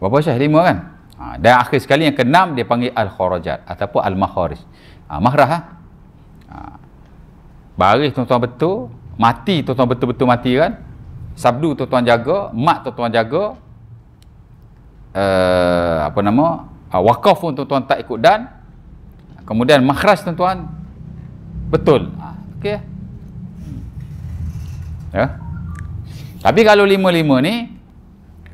Berapa Syah? Lima kan? Ha, dan akhir sekali yang keenam dia panggil Al-Kharajat ataupun Al-Makharij. Ha, mahrah ha? baris tuan-tuan betul mati tuan-tuan betul-betul mati kan sabdu tuan-tuan jaga mat tuan-tuan jaga uh, apa nama uh, wakaf pun tuan-tuan tak ikut dan kemudian makhraj tuan-tuan betul ah, ok ya tapi kalau lima-lima ni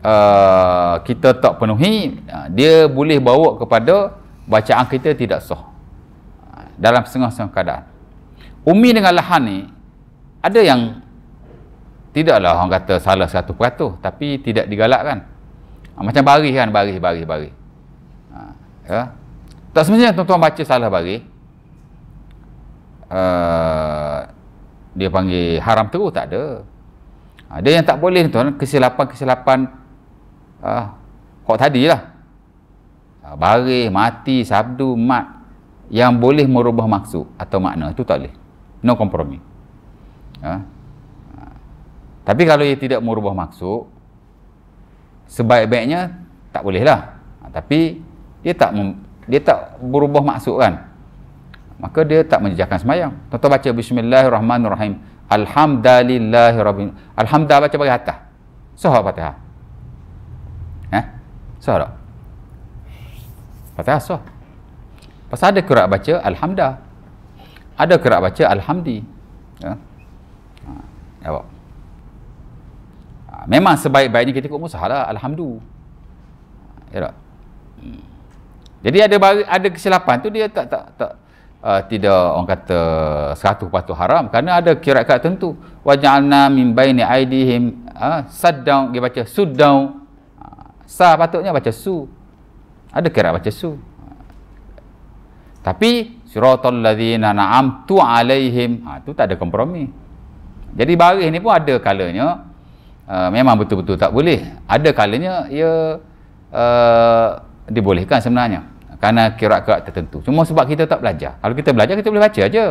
uh, kita tak penuhi uh, dia boleh bawa kepada bacaan kita tidak sah ah, dalam setengah-setengah keadaan umi dengan lahan ni ada yang tidaklah orang kata salah satu 100% tapi tidak digalakkan ah, macam baris kan baris baris baris ha, ya tak semestinya tuan-tuan baca salah bagi uh, ah, dia panggil haram terus tak ada ada yang tak boleh tuan kesilapan-kesilapan uh, hak tadi lah baris, mati, sabdu, mat yang boleh merubah maksud atau makna itu tak boleh no kompromi. Ha? Tapi kalau ia tidak merubah maksud, sebaik-baiknya tak bolehlah. Ha, tapi dia tak dia tak berubah maksud kan. Maka dia tak menjejakkan semayang. Tonton baca bismillahirrahmanirrahim. Alhamdulillahi rabbil alhamdulillah baca bagi atas. Sahah Fatihah. Eh? Ha? Sahah tak? Fatihah sah. Pasal ada kerak baca alhamdulillah ada kerap baca alhamdi ya ha, jawab ha, memang sebaik-baiknya kita ikut Musa lah alhamdu ha, ya tak hmm. jadi ada ada kesilapan tu dia tak tak tak uh, tidak orang kata satu patu haram kerana ada kiraat-kiraat tertentu waja'alna min baini aidihim uh, ha, saddaw dia baca suddaw ha, sa patutnya baca su ada kira baca su tapi siratal ladzina na'amtu alaihim ha, tu tak ada kompromi jadi baris ni pun ada kalanya uh, memang betul-betul tak boleh ada kalanya ia uh, dibolehkan sebenarnya kerana kerak-kerak tertentu cuma sebab kita tak belajar kalau kita belajar kita boleh baca aja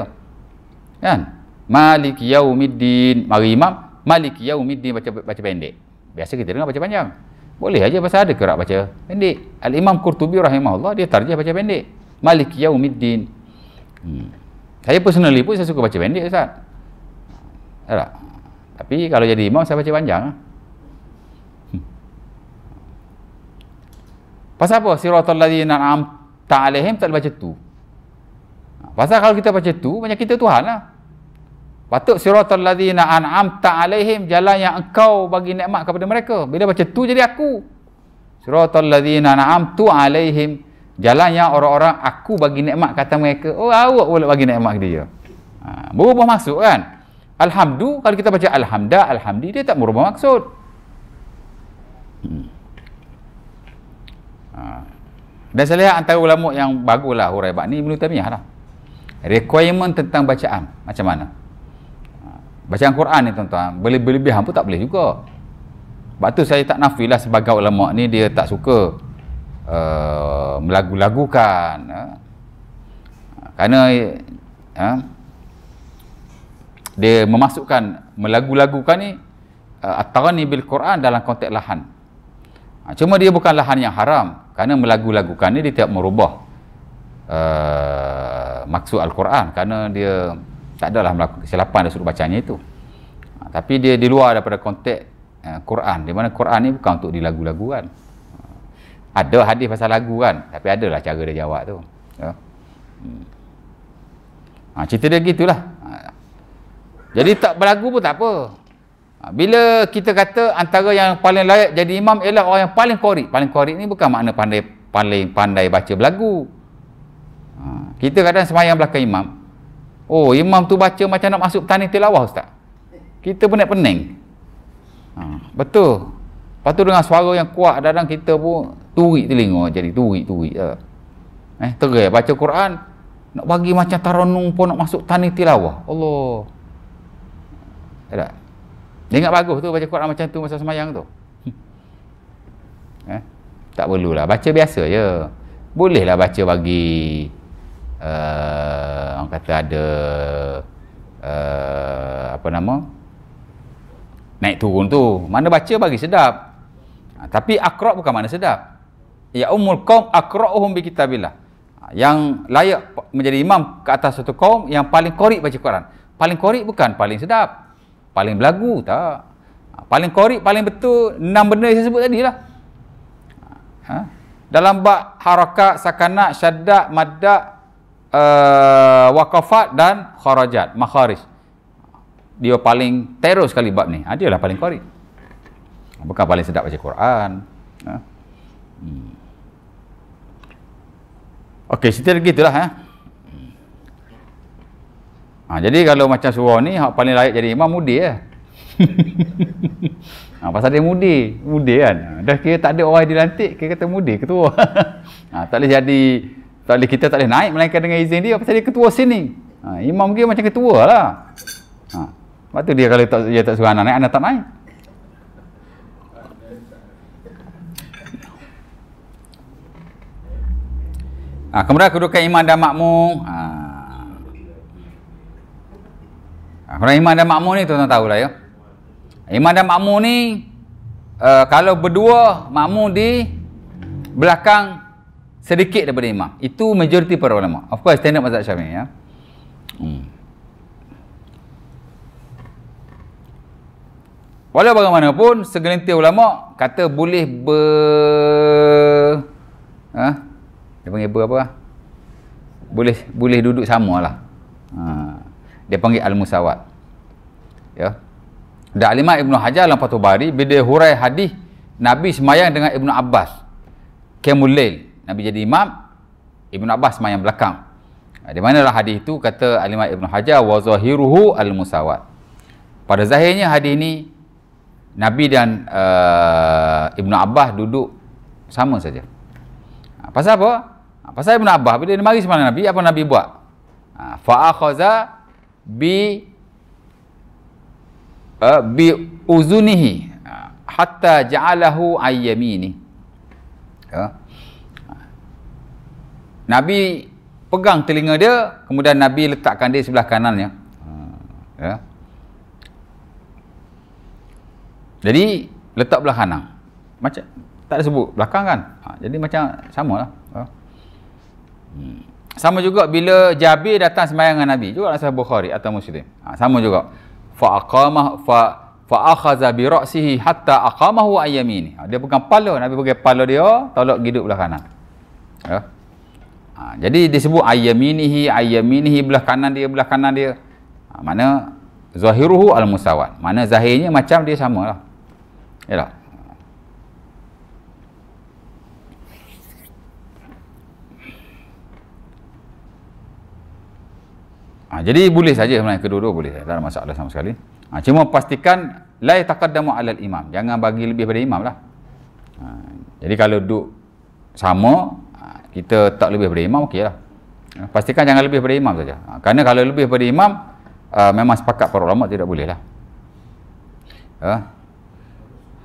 kan malik yaumiddin mari imam malik yaumiddin baca baca pendek biasa kita dengar baca panjang boleh aja pasal ada kerak baca pendek al imam qurtubi rahimahullah dia tarjah baca pendek malik yaumiddin Hmm. Saya personally pun saya suka baca pendek Ustaz. Tahu tak? Tapi kalau jadi imam saya baca panjang. Ah. Hmm. Pasal apa? Siratul ladzina an'amta 'alaihim tak baca tu. Pasal kalau kita baca tu, banyak kita Tuhan lah. Patut siratul ladzina an'amta 'alaihim jalan yang engkau bagi nikmat kepada mereka. Bila baca tu jadi aku. Siratul ladzina an'amtu 'alaihim jalan yang orang-orang aku bagi nikmat kata mereka oh awak boleh bagi nikmat ke dia ha, berubah maksud kan Alhamdu kalau kita baca Alhamda Alhamdi dia tak berubah maksud hmm. ha. dan saya lihat antara ulama yang baguslah huraibat ni menurut Tamiah lah requirement tentang bacaan macam mana ha. bacaan Quran ni tuan-tuan berlebihan pun tak boleh juga sebab tu saya tak nafilah sebagai ulama ni dia tak suka uh, melagu-lagukan uh. kerana uh, dia memasukkan melagu-lagukan ni uh, at-tarani bil Quran dalam konteks lahan uh, cuma dia bukan lahan yang haram kerana melagu-lagukan ni dia tidak merubah uh, maksud Al-Quran kerana dia tak adalah melakukan kesilapan dari sudut bacanya itu tapi dia di luar daripada konteks uh, Quran di mana Quran ni bukan untuk dilagu-lagukan ada hadis pasal lagu kan tapi lah cara dia jawab tu ya. hmm. ha, cerita dia gitulah ha. jadi tak berlagu pun tak apa ha, bila kita kata antara yang paling layak jadi imam ialah orang yang paling korik paling korik ni bukan makna pandai paling pandai baca berlagu ha, kita kadang semayang belakang imam oh imam tu baca macam nak masuk petani tilawah ustaz kita pun nak pening ha, betul lepas tu dengan suara yang kuat kadang-kadang kita pun turik telinga jadi turik-turik lah. eh terai baca Quran nak bagi macam taranung pun nak masuk tani tilawah Allah tak dia ingat bagus tu baca Quran macam tu masa semayang tu eh tak perlulah baca biasa je lah baca bagi uh, orang kata ada uh, apa nama naik turun tu mana baca bagi sedap ha, tapi akrab bukan mana sedap ya umul qaum aqra'uhum bi kitabillah. Yang layak menjadi imam ke atas satu kaum yang paling korik baca Quran. Paling korik bukan paling sedap. Paling belagu tak. Ha, paling korik paling betul enam benda yang saya sebut tadi lah. Ha? Dalam bab harakat, sakanat, syaddat, maddat, uh, eh, wakafat dan kharajat, makharij. Dia paling teror sekali bab ni. Ha, dia lah paling korik. Bukan paling sedap baca Quran. Ha? Hmm. Okey, setiap gitulah eh. Ha, jadi kalau macam surau ni hak paling layak jadi imam mudi eh. ha, pasal dia mudi, mudi kan. Ha, dah kira tak ada orang dilantik, kira kata mudi ketua. ha, tak boleh jadi tak boleh kita tak boleh naik melainkan dengan izin dia pasal dia ketua sini. Ha, imam dia macam ketua lah. Ha, lepas dia kalau tak dia tak suruh anak naik, anak tak naik. Ha, kemudian kedudukan imam dan makmu. Ha. Ah. Ah, ha kemudian imam dan makmu ni tuan-tuan lah ya. Imam dan makmu ni uh, kalau berdua makmu di belakang sedikit daripada imam. Itu majoriti para ulama. Of course standard mazhab Syafi'i ya. Hmm. Walau bagaimanapun segelintir ulama kata boleh ber ha? dia panggil apa apa boleh boleh duduk samalah ha. dia panggil al-musawat ya dan alimah Ibn Hajar dalam Fatuh Bari bila hurai hadis Nabi semayang dengan ibnu Abbas kemulail Nabi jadi imam ibnu Abbas semayang belakang ha, di manalah hadis itu kata alimah ibnu Hajar wa zahiruhu al-musawat pada zahirnya hadis ini Nabi dan uh, Ibn Abbas duduk sama saja. Ha, pasal apa? Ha, pasal Ibn Abbas bila dia mari sembang Nabi, apa Nabi buat? Ha, fa bi uh, bi uzunihi ha, hatta ja'alahu ayyamini. Ha. Ya. Nabi pegang telinga dia, kemudian Nabi letakkan dia sebelah kanannya. Ha, ya. Jadi letak belah kanan. Macam tak ada sebut belakang kan? Ha, jadi macam samalah. Hmm. Sama juga bila Jabir datang sembahyang dengan Nabi juga dalam Bukhari atau Muslim. Ha, sama juga. Fa aqama fa fa akhadha bi ra'sihi hatta aqamahu ayyamin. Ha, dia pegang kepala Nabi pegang kepala dia, tolak hidup belah kanan. Ya. Ha, jadi disebut ayyaminihi ayyaminihi belah kanan dia belah kanan dia. Ha, mana zahiruhu al-musawat. Mana zahirnya macam dia samalah. Ya. Lah. Ha, jadi boleh saja sebenarnya kedua-dua boleh saja. Tak ada masalah sama sekali. Ha, cuma pastikan la taqaddamu alal imam. Jangan bagi lebih pada imam lah. Ha, jadi kalau duduk sama ha, kita tak lebih pada imam okey lah. Ha, pastikan jangan lebih pada imam saja. Ha, kerana kalau lebih pada imam uh, memang sepakat para ulama tidak boleh lah. Ha?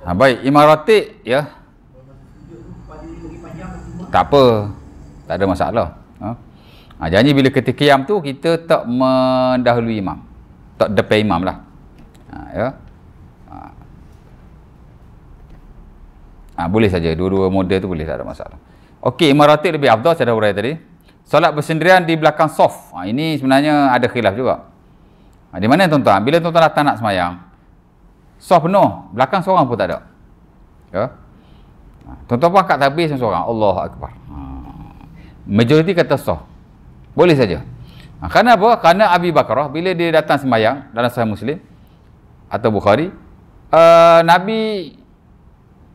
ha baik imam ratik ya. Tak apa. Tak ada masalah. Ha? Ha, jadi bila kita kiam tu kita tak mendahului imam. Tak depan imam lah. Ha, ya. Ha. ha, boleh saja dua-dua model tu boleh tak ada masalah. Okey, imam ratib lebih afdal saya dah urai tadi. Solat bersendirian di belakang sof. Ha, ini sebenarnya ada khilaf juga. Ha, di mana tuan-tuan? Bila tuan-tuan datang nak semayang, sof penuh, belakang seorang pun tak ada. Ya. Ha, tuan-tuan pun angkat tabir seorang. Allah Akbar. Ha. Majoriti kata sof. Boleh saja. Ha, kerana apa? Kerana Abi Bakrah bila dia datang semayang dalam sahih Muslim atau Bukhari, uh, Nabi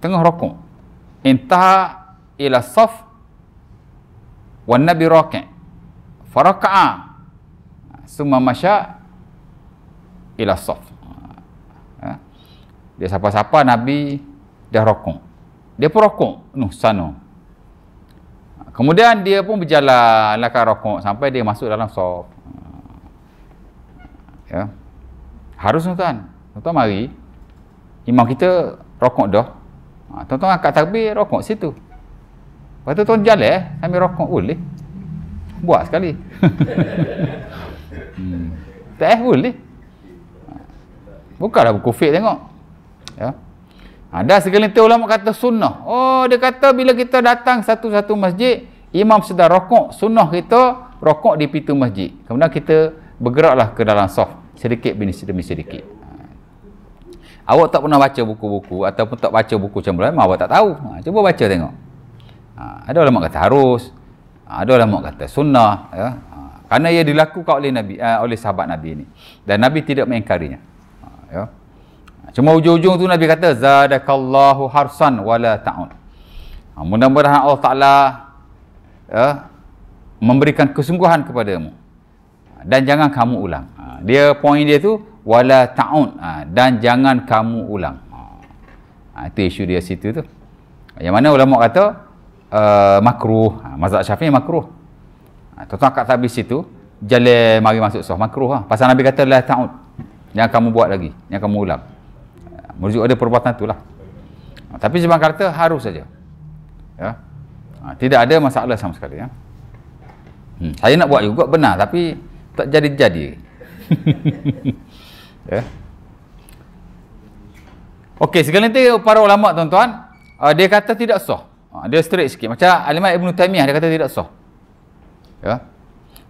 tengah rokok. Intah ila saf wan nabi raka'. Faraka'a summa masya ila saf. Ha. Dia siapa-siapa Nabi dah rokok. Dia pun rokok. Nuh, sana kemudian dia pun berjalan lakar rokok sampai dia masuk dalam sop. Ya. Harus tuan. Tuan mari. Imam kita rokok dah. Ha, tuan-tuan angkat takbir rokok situ. Lepas tu tuan jalan eh, sambil rokok boleh. Buat sekali. hmm. Tak eh boleh. Bukalah buku fik tengok. Ya. Ada ha, segelintir ulama kata sunnah. Oh, dia kata bila kita datang satu-satu masjid, imam sedar rokok. Sunnah kita rokok di pintu masjid. Kemudian kita bergeraklah ke dalam soft. Sedikit demi sedikit. sedikit. Ha. Awak tak pernah baca buku-buku ataupun tak baca buku macam mana, awak tak tahu. Ha, cuba baca tengok. Ha, ada ulama kata harus. Ha, ada ulama kata sunnah. Ya. Ha, kerana ia dilakukan oleh Nabi, uh, oleh sahabat Nabi ini. Dan Nabi tidak mengingkarinya. Ha, ya. Cuma ujung-ujung tu Nabi kata zadakallahu harsan wala ta'un. Ha, mudah-mudahan Allah Taala eh, memberikan kesungguhan kepadamu. Ha, dan jangan kamu ulang. Ha, dia poin dia tu wala ta'un ha, dan jangan kamu ulang. Ha, ha itu isu dia situ tu. Yang mana ulama kata uh, makruh. Ha, mazhab Syafi'i makruh. Ha, Tuan-tuan kat tabis situ jalan mari masuk sah makruh ha. Pasal Nabi kata la ta'un. Jangan kamu buat lagi. Jangan kamu ulang merujuk pada perbuatan itulah ha, tapi sebab kata harus saja ya ha, tidak ada masalah sama sekali ya hmm, saya nak buat juga benar tapi tak jadi jadi ya okey sekali nanti para ulama tuan-tuan uh, dia kata tidak sah uh, dia straight sikit macam alimah ibnu taimiyah dia kata tidak sah ya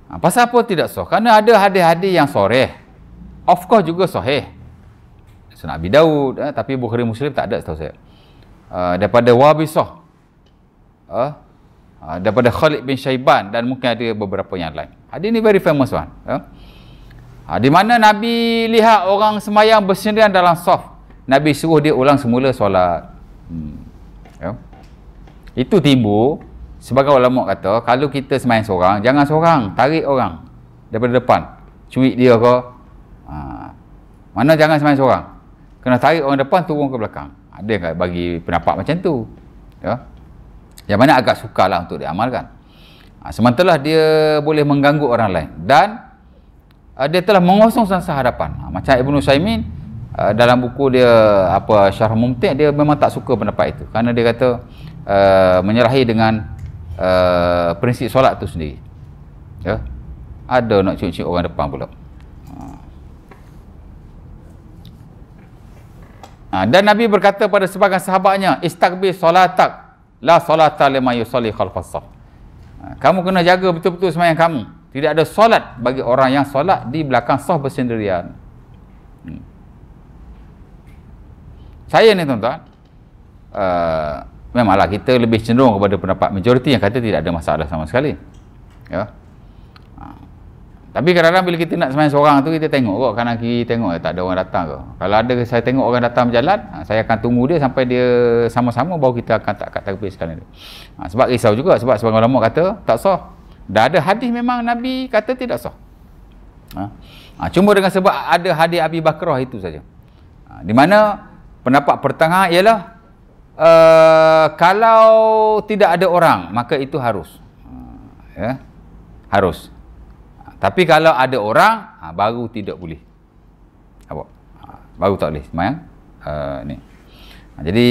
ha, pasal apa tidak sah kerana ada hadis-hadis yang sahih of course juga sahih Sunan Abi Daud eh, tapi Bukhari Muslim tak ada setahu saya. Uh, daripada Wabisah. Uh, daripada Khalid bin Shayban dan mungkin ada beberapa yang lain. Hadis ni very famous kan. Uh, di mana Nabi lihat orang semayang bersendirian dalam saf. Nabi suruh dia ulang semula solat. Hmm. Yeah. Itu timbul sebagai ulama kata kalau kita semayang seorang jangan seorang, tarik orang daripada depan. Cuik dia ke? Ha. Mana jangan semayang seorang kena tarik orang depan turun ke belakang ada yang bagi pendapat macam tu ya yang mana agak lah untuk diamalkan ha, sementara dia boleh mengganggu orang lain dan uh, dia telah mengosongkan sehadapan ha, macam Ibn Usaimin uh, dalam buku dia apa Syarah Mumtik dia memang tak suka pendapat itu kerana dia kata uh, menyerahi dengan uh, prinsip solat tu sendiri ya ada nak cuci-cuci orang depan pula Ha, dan Nabi berkata pada sebagian sahabatnya, istakbir solatak la solata lima yusalli khalfas ha, Kamu kena jaga betul-betul sembahyang kamu. Tidak ada solat bagi orang yang solat di belakang sah bersendirian. Hmm. Saya ni tuan-tuan, uh, memanglah kita lebih cenderung kepada pendapat majoriti yang kata tidak ada masalah sama sekali. Ya. Yeah tapi kadang-kadang bila kita nak semain seorang tu kita tengok kok kanan kiri tengok eh, tak ada orang datang ke kalau ada saya tengok orang datang berjalan ha, saya akan tunggu dia sampai dia sama-sama baru kita akan tak kat takbir sekali ni ha, sebab risau juga sebab sebagai ulama kata tak sah dah ada hadis memang Nabi kata tidak sah ha? ha cuma dengan sebab ada hadis Abi Bakrah itu saja di mana pendapat pertengah ialah uh, kalau tidak ada orang maka itu harus ha, ya harus tapi kalau ada orang ha, baru tidak boleh apa ha, baru tak boleh Macam ha, ni ha, jadi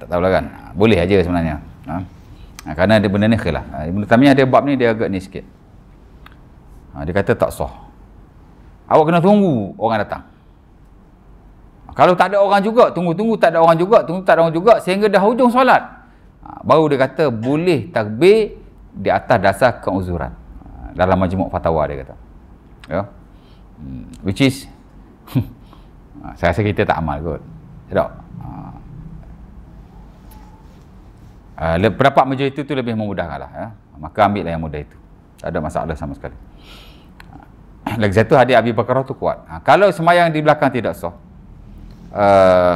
tak tahu lah kan ha, boleh aja sebenarnya ha. ha kerana ada benda ni khilaf ha, Ibn Tamiyah dia bab ni dia agak ni sikit ha, dia kata tak sah awak kena tunggu orang datang ha, kalau tak ada orang juga, tunggu-tunggu tak ada orang juga, tunggu tak ada orang juga, sehingga dah hujung solat. Ha, baru dia kata, boleh takbir di atas dasar keuzuran dalam majmuk fatwa dia kata ya hmm. which is ah, saya rasa kita tak amal kot tak uh, ah. ah, pendapat majlis itu tu lebih memudahkan lah ya. maka ambil lah yang mudah itu tak ada masalah sama sekali lagi satu hadis Abi Bakar tu kuat ha, kalau semayang di belakang tidak sah uh,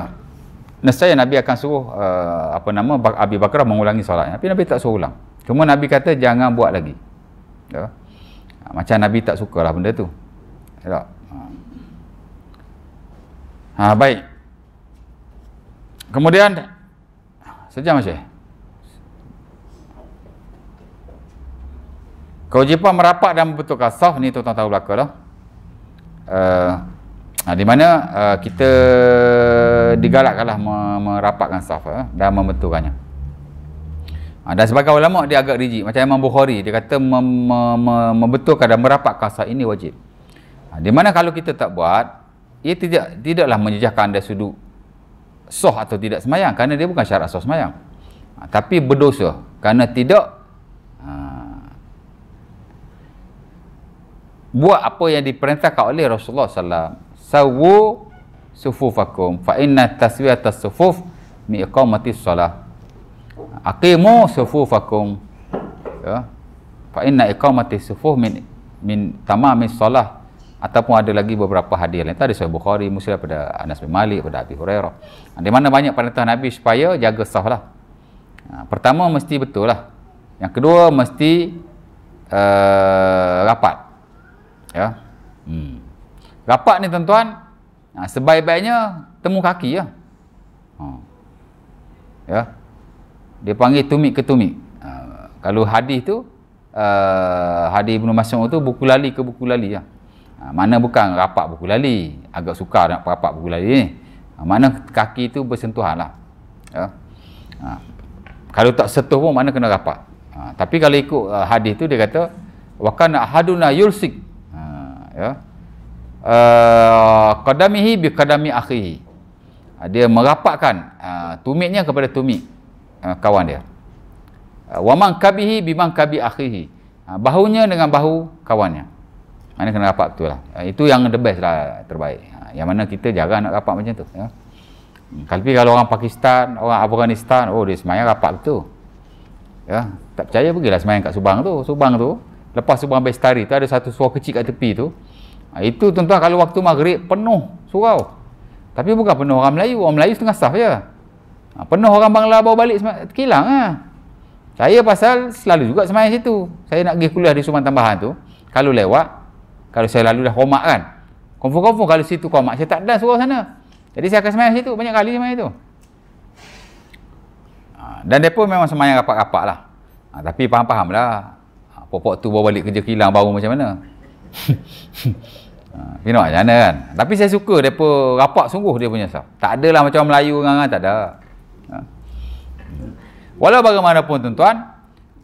nescaya Nabi akan suruh uh, apa nama Abi Bakar mengulangi solatnya tapi Nabi tak suruh ulang cuma Nabi kata jangan buat lagi ya. Uh, Ha, macam Nabi tak sukalah benda tu tak ha. ha, baik kemudian sejam masih kewajipan merapat dan membetulkan sah ni tuan-tuan tahu belakang lah uh, eh, ha, di mana uh, kita digalakkanlah merapatkan sah eh, dan membetulkannya Ha, dan sebagai ulama dia agak rigid. Macam Imam Bukhari dia kata mem- mem- mem- membetulkan dan merapat kasar ini wajib. Ha, di mana kalau kita tak buat, ia tidak tidaklah menjejahkan dari sudut soh atau tidak semayang kerana dia bukan syarat soh semayang. Ha, tapi berdosa kerana tidak ha, buat apa yang diperintahkan oleh Rasulullah SAW sawu sufufakum fa inna taswiyat as-sufuf miqamati as-salah aqimu sufufakum ya fa inna iqamati sufuh min min tamami solah ataupun ada lagi beberapa hadis lain tadi sahih bukhari muslim pada Anas bin Malik pada Abi Hurairah di mana banyak perintah Nabi supaya jaga solah ha, pertama mesti betul lah yang kedua mesti uh, rapat ya hmm. rapat ni tuan-tuan ha, sebaik-baiknya temu kaki ya ha. ya dia panggil tumik ke tumik uh, kalau hadis tu uh, hadis Ibn Mas'ud tu buku lali ke buku lali ya. uh, mana bukan rapat buku lali agak sukar nak rapat buku lali ni uh, mana kaki tu bersentuhan lah uh, uh, kalau tak sentuh pun mana kena rapat uh, tapi kalau ikut uh, hadis tu dia kata wakana haduna yulsik ha, ya uh, qadamihi bi kadami akhihi dia merapatkan uh, tumitnya kepada tumit Ah, kawan dia. Ah, Waman kabihi bimang kabi akhihi. Ah, bahunya dengan bahu kawannya. Mana kena rapat betul lah. Itu yang the best lah terbaik. Yang mana kita jarang nak rapat macam tu. Ya. Hmm, tapi kalau orang Pakistan, orang Afghanistan, oh dia semayang rapat betul. Ya. Tak percaya pergilah semayang kat Subang tu. Subang tu, lepas Subang Bestari tu ada satu suara kecil kat tepi tu. Itu tuan-tuan kalau waktu maghrib penuh surau. Tapi bukan penuh orang Melayu. Orang Melayu setengah staff je. Ya. Ha, penuh orang Bangla bawa balik kilang ha. Saya pasal selalu juga semayang situ. Saya nak pergi kuliah di Sumban Tambahan tu. Kalau lewat, kalau saya lalu dah komak kan. Confirm-confirm kalau situ komak, saya tak dance suruh sana. Jadi saya akan semayang situ. Banyak kali semayang itu. Ha, dan mereka memang semayang rapat-rapat lah. Ha, tapi faham-faham lah. Ha, pok tu bawa balik kerja kilang baru macam mana. Pino ha, macam mana kan? Tapi saya suka mereka rapat sungguh dia punya sah. Tak adalah macam Melayu dengan orang, tak ada. Ha. Walau bagaimanapun tuan-tuan,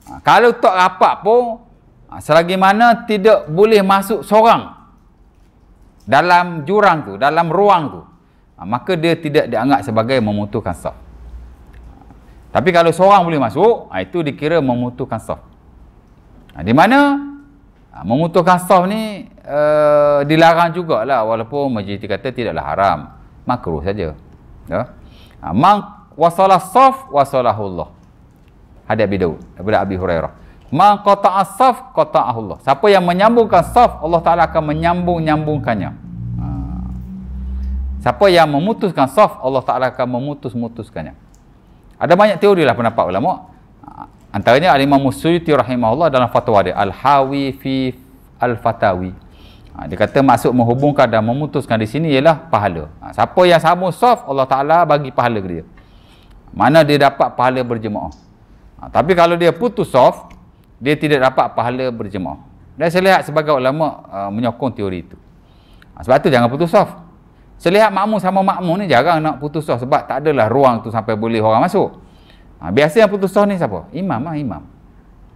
ha, kalau tak rapat pun, ha, selagi mana tidak boleh masuk seorang dalam jurang tu, dalam ruang tu, maka dia tidak dianggap sebagai memutuhkan sah. Tapi kalau seorang boleh masuk, itu dikira memutuhkan sah. Di mana memutuhkan sah ni uh, dilarang jugalah walaupun majlis kata tidaklah haram makruh saja ya mang wasalah saf wasalahullah. Hadis Abi Daud daripada Abi Hurairah. Man qata'a saf qata'ahullah. Siapa yang menyambungkan saf, Allah Taala akan menyambung-nyambungkannya. Ha. Siapa yang memutuskan saf, Allah Taala akan memutus-mutuskannya. Ada banyak teori lah pendapat ulama. Ha. Antaranya Al Imam Musyuti rahimahullah dalam fatwa dia Al Hawi fi Al Fatawi. Ha, dia kata maksud menghubungkan dan memutuskan di sini ialah pahala. Siapa yang sambung saf, Allah Taala bagi pahala ke dia mana dia dapat pahala berjemaah. Ha, tapi kalau dia putus soft, dia tidak dapat pahala berjemaah. Dan saya lihat sebagai ulama uh, menyokong teori itu. Ha, sebab itu jangan putus soft. Saya lihat makmum sama makmum ni jarang nak putus soft sebab tak adalah ruang tu sampai boleh orang masuk. Ha, biasa yang putus soft ni siapa? Imam lah, imam.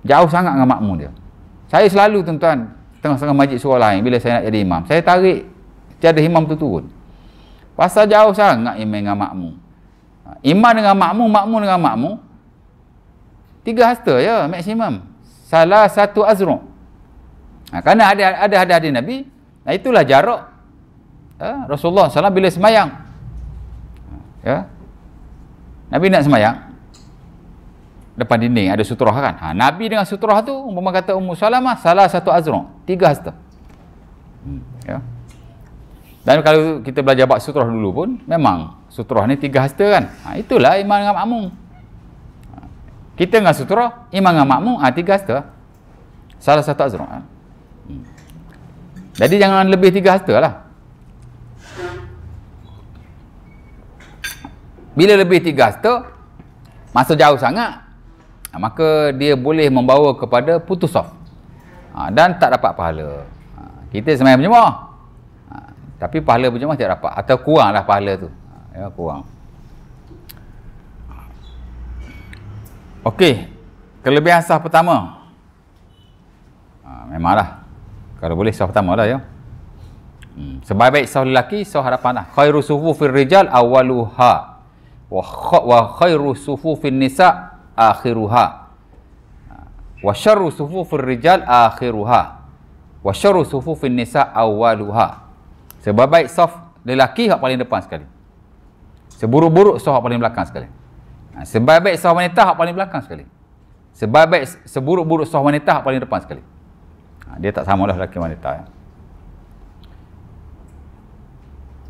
Jauh sangat dengan makmum dia. Saya selalu tuan-tuan, tengah-tengah majlis surah lain, bila saya nak jadi imam, saya tarik tiada imam tu turun. Pasal jauh sangat imam dengan makmum. Imam dengan makmum, makmum dengan makmum. Tiga hasta ya maksimum. Salah satu azru. Ha, kerana ada ada ada hadis Nabi, nah itulah jarak ha, Rasulullah SAW bila semayang. Ya. Nabi nak semayang depan dinding ada sutrah kan. Ha, Nabi dengan sutrah tu umpama kata Ummu Salamah salah satu azru. Tiga hasta. Hmm. Ya. Dan kalau kita belajar bab sutrah dulu pun memang sutrah ni tiga hasta kan. Ha, itulah iman dengan makmum. Ha, kita dengan sutrah, iman dengan makmum ha, tiga hasta. Salah satu azrum. Ha. Hmm. Jadi jangan lebih tiga hasta lah. Bila lebih tiga hasta, masa jauh sangat, ha, maka dia boleh membawa kepada putus off. Ha, dan tak dapat pahala. Ha, kita semayang berjemaah tapi pahala berjemaah tak dapat atau lah pahala tu ha, ya kurang okey kelebihan sah pertama ha, memanglah kalau boleh sah pertama lah ya hmm. sebaik baik sah lelaki sah harapan lah khairu sufu fil rijal awaluha wa, wa khairu sufu fil nisa akhiruha ha, wa syarru sufu fil rijal akhiruha wa syarru sufu fil nisa awaluha Sebaik-baik soft lelaki hak paling depan sekali. Seburuk-buruk soft hak paling belakang sekali. Ha, sebaik-baik soft wanita hak paling belakang sekali. Sebaik-baik seburuk-buruk soft wanita hak paling depan sekali. Ha, dia tak sama lelaki wanita. Ya.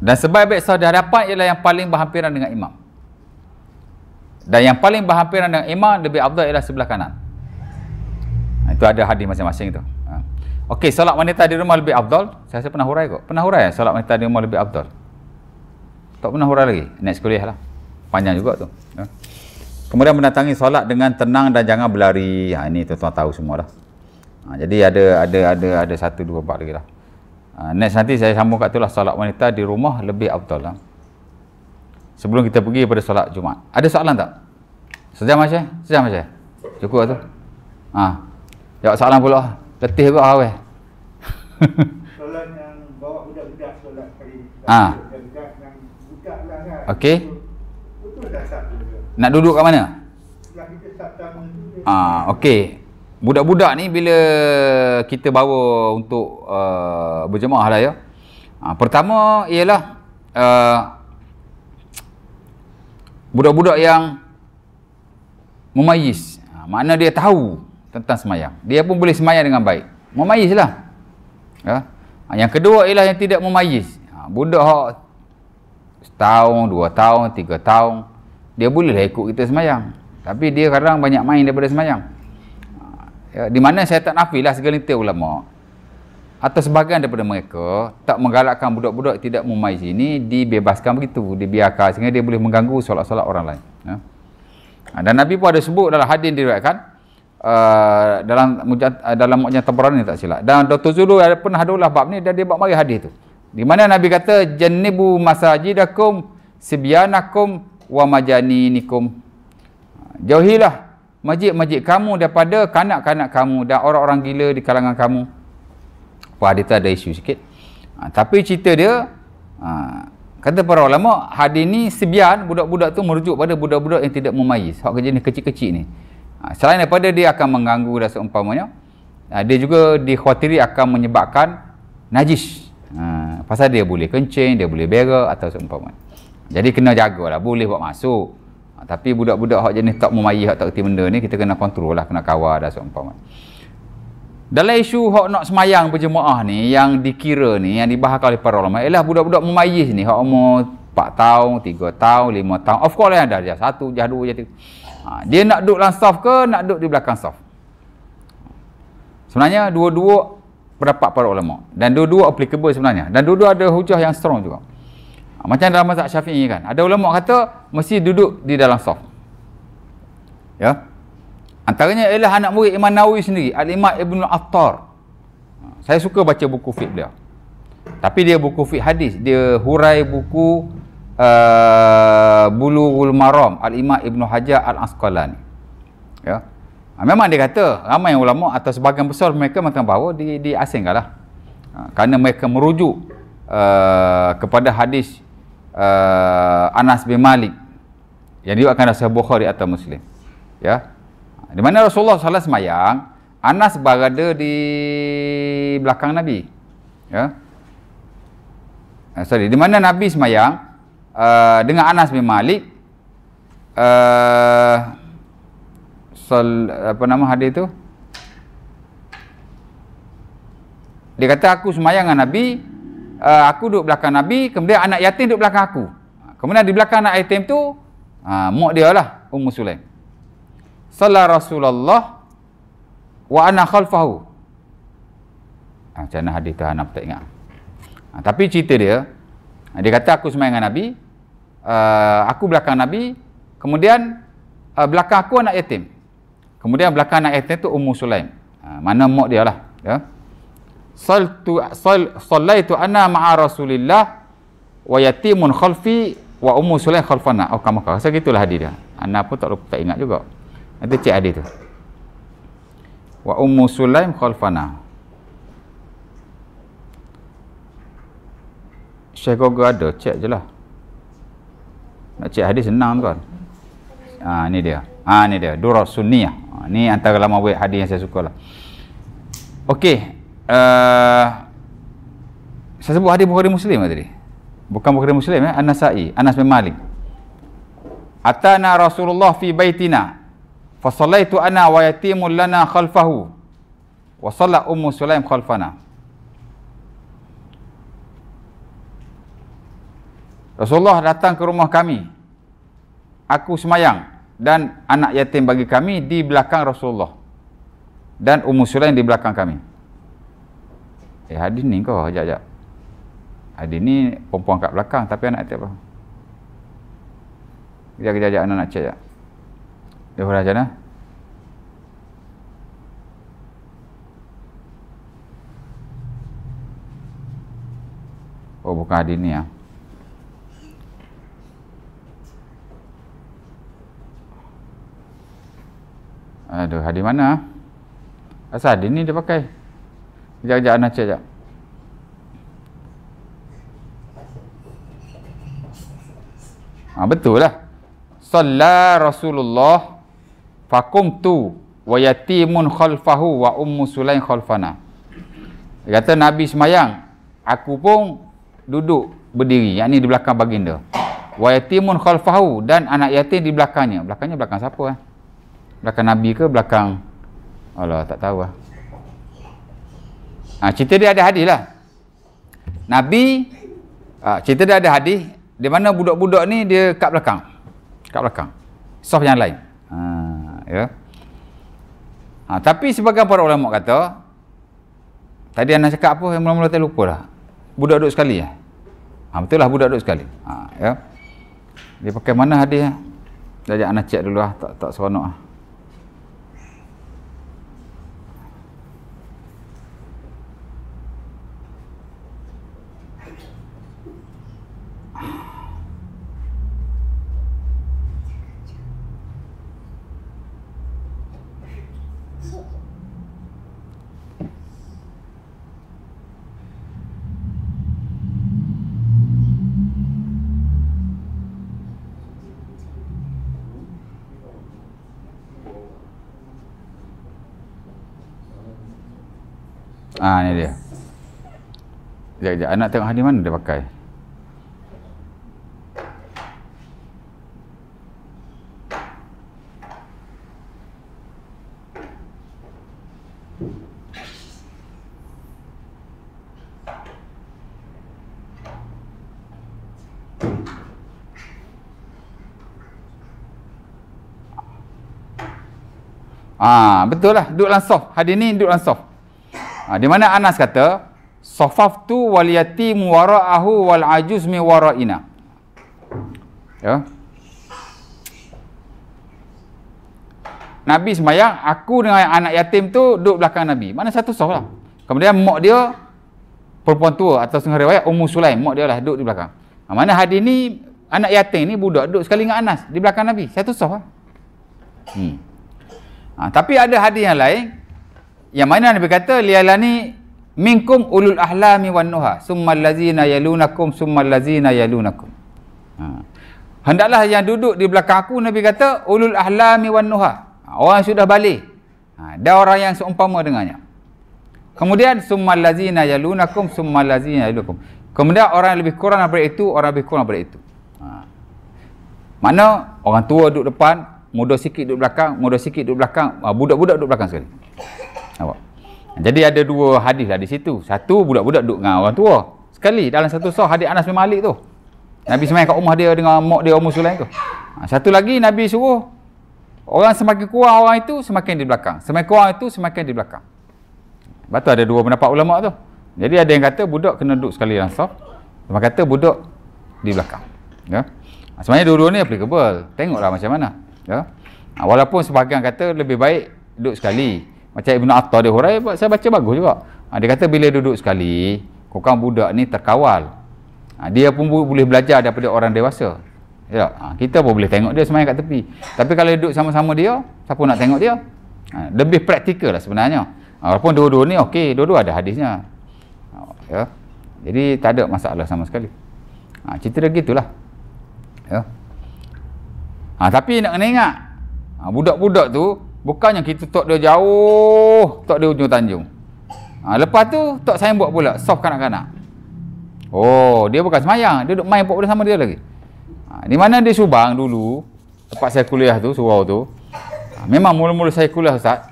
Dan sebaik-baik soft di hadapan ialah yang paling berhampiran dengan imam. Dan yang paling berhampiran dengan imam lebih abdul ialah sebelah kanan. Ha, itu ada hadis masing-masing itu. Okey, solat wanita di rumah lebih afdal. Saya rasa pernah hurai kot. Pernah hurai kan solat wanita di rumah lebih afdal? Tak pernah hurai lagi. Next kuliah lah. Panjang juga tu. Ya. Kemudian mendatangi solat dengan tenang dan jangan berlari. Ha, ini tuan-tuan tahu semua lah. Ha, jadi ada ada ada ada satu dua empat lagi lah. Ha, next nanti saya sambung kat tu lah solat wanita di rumah lebih afdal lah. Sebelum kita pergi pada solat Jumaat. Ada soalan tak? Sejam aja, sejam aja. Cukup tu. Ah. Ha. Jawab soalan pula. Letih kot awal. Eh. Solat yang bawa budak-budak solat kali. ini. Ah. Lah, kan? Okey. Nak duduk kat mana? Ah, okey. Budak-budak ni bila kita bawa untuk uh, berjemaah lah, ya. Ah, pertama ialah uh, budak-budak yang memayis. Ah, mana dia tahu tentang semayang dia pun boleh semayang dengan baik memayis lah ya? Ah, yang kedua ialah yang tidak memayis ha, budak hak setahun, dua tahun, tiga tahun dia bolehlah ikut kita semayang tapi dia kadang banyak main daripada semayang ah, ya, di mana saya tak nafilah segelintir ulama atau sebahagian daripada mereka tak menggalakkan budak-budak tidak memayis ini dibebaskan begitu, dibiarkan sehingga dia boleh mengganggu solat-solat orang lain ya? Ah, dan Nabi pun ada sebut dalam hadis diriwayatkan uh, dalam uh, dalam maknya tabrani ni tak silap dan Dr. Zulu ada pun hadullah bab ni dan dia bab mari hadis tu di mana nabi kata jannibu masajidakum sibyanakum wa majaninikum jauhilah masjid-masjid kamu daripada kanak-kanak kamu dan orang-orang gila di kalangan kamu apa hadis tu ada isu sikit ha, tapi cerita dia ha, kata para ulama hadis ni sebian budak-budak tu merujuk pada budak-budak yang tidak memayis hak ni kecil-kecil ni Ha, selain daripada dia akan mengganggu dan seumpamanya ha, dia juga dikhawatiri akan menyebabkan najis ha, pasal dia boleh kencing dia boleh berak atau seumpamanya jadi kena lah, boleh buat masuk ha, tapi budak-budak hak jenis tak memayih tak kerti benda ni kita kena kontrol lah kena kawal dan seumpamanya dalam isu hak nak semayang berjemaah ni yang dikira ni yang dibahas oleh para ulama ialah budak-budak memayih ni hak umur 4 tahun 3 tahun 5 tahun of course lah yang dah jah 1 jah 2 jah Ha, dia nak duduk dalam saf ke nak duduk di belakang saf? Sebenarnya dua-dua pendapat para ulama dan dua-dua applicable sebenarnya dan dua-dua ada hujah yang strong juga. Ha, macam dalam mazhab Syafi'i kan. Ada ulama kata mesti duduk di dalam saf. Ya. Antaranya ialah anak murid Imam Nawawi sendiri, Al-Imam Ibn Attar. Ha, saya suka baca buku fiqh dia. Tapi dia buku fiqh hadis, dia hurai buku uh, Bulughul Maram Al-Imam Ibn Hajar Al-Asqalani. Ya. Ha, memang dia kata ramai ulama atau sebahagian besar mereka mengatakan bahawa di di asingkanlah. Ha, ah, kerana mereka merujuk uh, kepada hadis uh, Anas bin Malik yang diriwayatkan akan Sahih Bukhari atau Muslim. Ya. Ah, di mana Rasulullah sallallahu Alaihi semayang, Anas berada di belakang Nabi. Ya. sorry, di mana Nabi semayang, Uh, dengan Anas bin Malik uh, sol, apa nama hadis tu dia kata aku semayang dengan Nabi uh, aku duduk belakang Nabi kemudian anak yatim duduk belakang aku kemudian di belakang anak yatim tu uh, mak dia lah Ummu Sulaim Salah Rasulullah wa ana khalfahu ha, macam mana hadis tu anak ah, tak ingat ha, tapi cerita dia dia kata aku semayang dengan Nabi uh, Aku belakang Nabi Kemudian uh, belakang aku anak yatim Kemudian belakang anak yatim tu Ummu Sulaim uh, Mana mak dia lah ya. Saltu, sal, Salaitu ana ma'a Rasulillah Wa yatimun khalfi Wa Ummu Sulaim khalfana Oh kamu kau rasa gitulah hadir dia Ana pun tak, lupa, tak ingat juga Nanti cik hadir tu Wa Ummu Sulaim khalfana Syekh Gogo ada cek je lah nak cek hadis senang tuan ha, ah, ni dia ha, ah, ni dia Dura Sunniyah ha, ah, ni antara lama buat hadis yang saya suka lah ok uh, eh, saya sebut hadis Bukhari Muslim tadi bukan Bukhari Muslim ya eh? An-Nasai Anas bin Malik Atana Rasulullah fi baitina fa ana wa yatimul lana khalfahu wa salla ummu Sulaim khalfana Rasulullah datang ke rumah kami. Aku semayang dan anak yatim bagi kami di belakang Rasulullah. Dan Ummu Sulaim di belakang kami. Eh hadis ni kau, sekejap, sekejap. Hadis ni perempuan kat belakang tapi anak yatim apa? Sekejap, sekejap, sekejap. Anak-anak cek, sekejap. Dia macam mana? Oh bukan hadis ni ah. Ya. Aduh, hadir mana? Asal hadir ni dia pakai. Sekejap-sekejap, anak cek sekejap. Ha, betul lah. Salla Rasulullah fakumtu wa yatimun khalfahu wa ummu sulain khalfana. Dia kata Nabi semayang, aku pun duduk berdiri, yang ni di belakang baginda. Wa yatimun khalfahu dan anak yatim di belakangnya. Belakangnya belakang siapa? Eh? belakang Nabi ke belakang Allah tak tahu lah ha, cerita dia ada hadis lah Nabi ha, cerita dia ada hadis di mana budak-budak ni dia kat belakang kat belakang soft yang lain ha, ya ha, tapi sebagai para ulama kata tadi anak cakap apa yang mula-mula saya lupa lah budak duduk sekali ya ha, betul lah budak duduk sekali ha, ya dia pakai mana hadiah? Eh? ya? ajak anak cek dulu lah. Tak, tak seronok lah. Ah ha, ni dia. Sekejap, sekejap. Anak tengok hari mana dia pakai. Ah ha, betul lah. Duduk langsung. Hari ni duduk langsung. Ha, di mana Anas kata, Sofaf tu wal yatim wara'ahu wal ajuz mi wara'ina. Ya. Nabi semayang, aku dengan anak yatim tu duduk belakang Nabi. Mana satu sof lah. Kemudian mak dia, perempuan tua atau sengah riwayat, Ummu Sulaim, mak dia lah duduk di belakang. Ha, mana hadis ni, anak yatim ni budak duduk sekali dengan Anas di belakang Nabi. Satu sof lah. Hmm. Ha, tapi ada hadis yang lain, yang mana Nabi kata ni minkum ulul ahlami wan nuha summal ladzina yalunakum summal ladzina yalunakum. Ha. Hendaklah yang duduk di belakang aku Nabi kata ulul ahlami wan nuha. Ha, orang yang sudah balik ha. dan orang yang seumpama dengannya. Kemudian summal ladzina yalunakum summal ladzina yalunakum. Kemudian orang yang lebih kurang daripada itu, orang yang lebih kurang daripada itu. Ha. Mana orang tua duduk depan, muda sikit duduk belakang, muda sikit duduk belakang, ha, budak-budak duduk belakang sekali. Nampak? Jadi ada dua hadis lah di situ. Satu budak-budak duduk dengan orang tua. Sekali dalam satu sah hadis Anas bin Malik tu. Nabi semai kat rumah dia dengan mak dia umur sulain tu. Ha, satu lagi Nabi suruh orang semakin kurang orang itu semakin di belakang. Semakin kurang itu semakin di belakang. Lepas ada dua pendapat ulama tu. Jadi ada yang kata budak kena duduk sekali dalam sah. Sama kata budak di belakang. Ya. Ha, sebenarnya dua-dua ni applicable. Tengoklah macam mana. Ya. Ha, walaupun sebahagian kata lebih baik duduk sekali. Macam Ibn Attar di Hurai, saya baca bagus juga. Ha, dia kata bila duduk sekali, kokang budak ni terkawal. Ha, dia pun boleh belajar daripada orang dewasa. Ya, ha, kita pun boleh tengok dia semayang kat tepi. Tapi kalau duduk sama-sama dia, siapa nak tengok dia? Ha, lebih praktikal lah sebenarnya. Ha, walaupun dua-dua ni okey, dua-dua ada hadisnya. Ha, ya. Jadi tak ada masalah sama sekali. Ha, cerita dia gitulah. Ya. Ha, tapi nak kena ingat, ha, budak-budak tu Bukan yang kita tok dia jauh, tok dia ujung tanjung. Ha, lepas tu tok saya buat pula soft kanak-kanak. Oh, dia bukan semayang, dia duk main pokok sama dia lagi. Ha, di mana dia Subang dulu, tempat saya kuliah tu, surau tu. Ha, memang mula-mula saya kuliah Ustaz,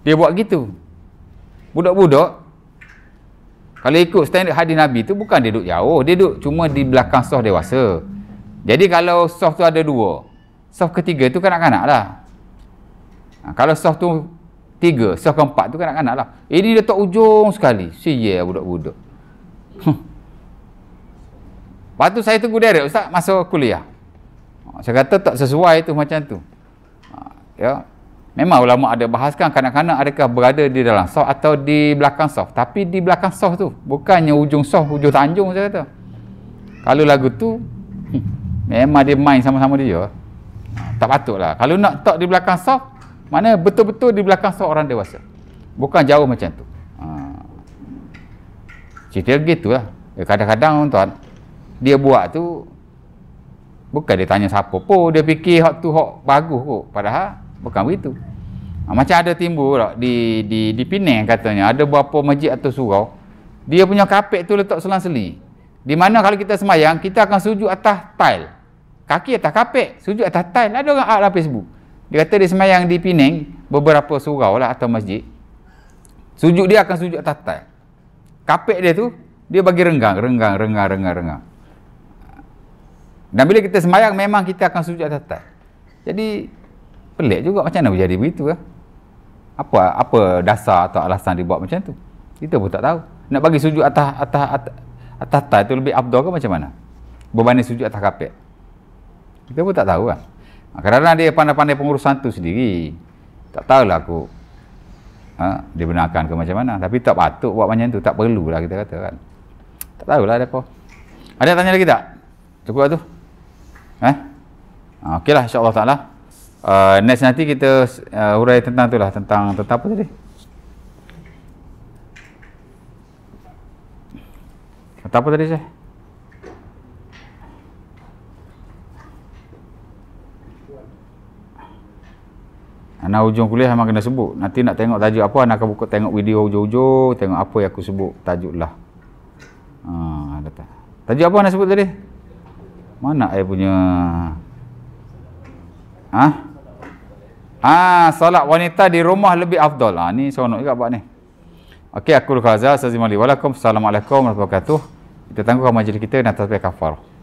dia buat gitu. Budak-budak kalau ikut standard hadis Nabi tu bukan dia duduk jauh, dia duduk cuma di belakang soft dewasa. Jadi kalau soft tu ada dua, soft ketiga tu kanak-kanak lah. Ha, kalau soft tu tiga, soft keempat tu kanak-kanak lah. Ini dia tak ujung sekali. Si ya yeah, budak-budak. Huh. Hmm. Lepas tu saya tunggu Derek Ustaz masa kuliah. Ha, saya kata tak sesuai tu macam tu. Ha, ya. Memang ulama ada bahaskan kanak-kanak adakah berada di dalam soft atau di belakang soft. Tapi di belakang soft tu. Bukannya ujung soft, ujung tanjung saya kata. Kalau lagu tu, huh, hmm, memang dia main sama-sama dia. Ha, tak patutlah. Kalau nak tak di belakang soft, mana betul-betul di belakang seorang dewasa. Bukan jauh macam tu. Ha. Cerita gitulah. Kadang-kadang tuan dia buat tu bukan dia tanya siapa pun dia fikir hak tu hak bagus kok padahal bukan begitu. Ha, macam ada timbul tak di di di Pinang katanya ada berapa masjid atau surau dia punya kapek tu letak selang-seli. Di mana kalau kita semayang kita akan sujud atas tile. Kaki atas kapek, sujud atas tile. Ada orang ah, dalam Facebook. Dia kata dia semayang di Penang Beberapa surau lah atau masjid Sujud dia akan sujud tatal Kapek dia tu Dia bagi renggang Renggang, renggang, renggang, renggang Dan bila kita semayang Memang kita akan sujud tatal Jadi Pelik juga macam mana berjadi begitu lah apa apa dasar atau alasan dibuat macam tu kita pun tak tahu nak bagi sujud atas atas atas, atas tu lebih abdul ke macam mana berbanding sujud atas kapek kita pun tak tahu lah. Ha, kadang-kadang dia pandai-pandai pengurusan tu sendiri. Tak tahulah aku ha, dibenarkan ke macam mana. Tapi tak patut buat macam tu. Tak lah kita kata kan. Tak tahulah ada apa. Ada tanya lagi tak? Cukup lah tu. Eh? Ha, Okeylah insyaAllah ta'ala. Uh, next nanti kita uh, urai tentang tu lah. Tentang, tentang apa tadi? Tentang apa tadi saya? Anak hujung kuliah memang kena sebut. Nanti nak tengok tajuk apa, anak akan buka tengok video hujung-hujung, tengok apa yang aku sebut tajuk lah. Ha, uh, tajuk apa ana sebut tadi? Mana ai punya? Ah, ha? ha, solat wanita di rumah lebih afdol. Ha, ni seronok juga buat ni. Okey, aku Lukazah. Assalamualaikum. Assalamualaikum warahmatullahi wabarakatuh. Kita tangguhkan majlis kita dan tasbih kafar.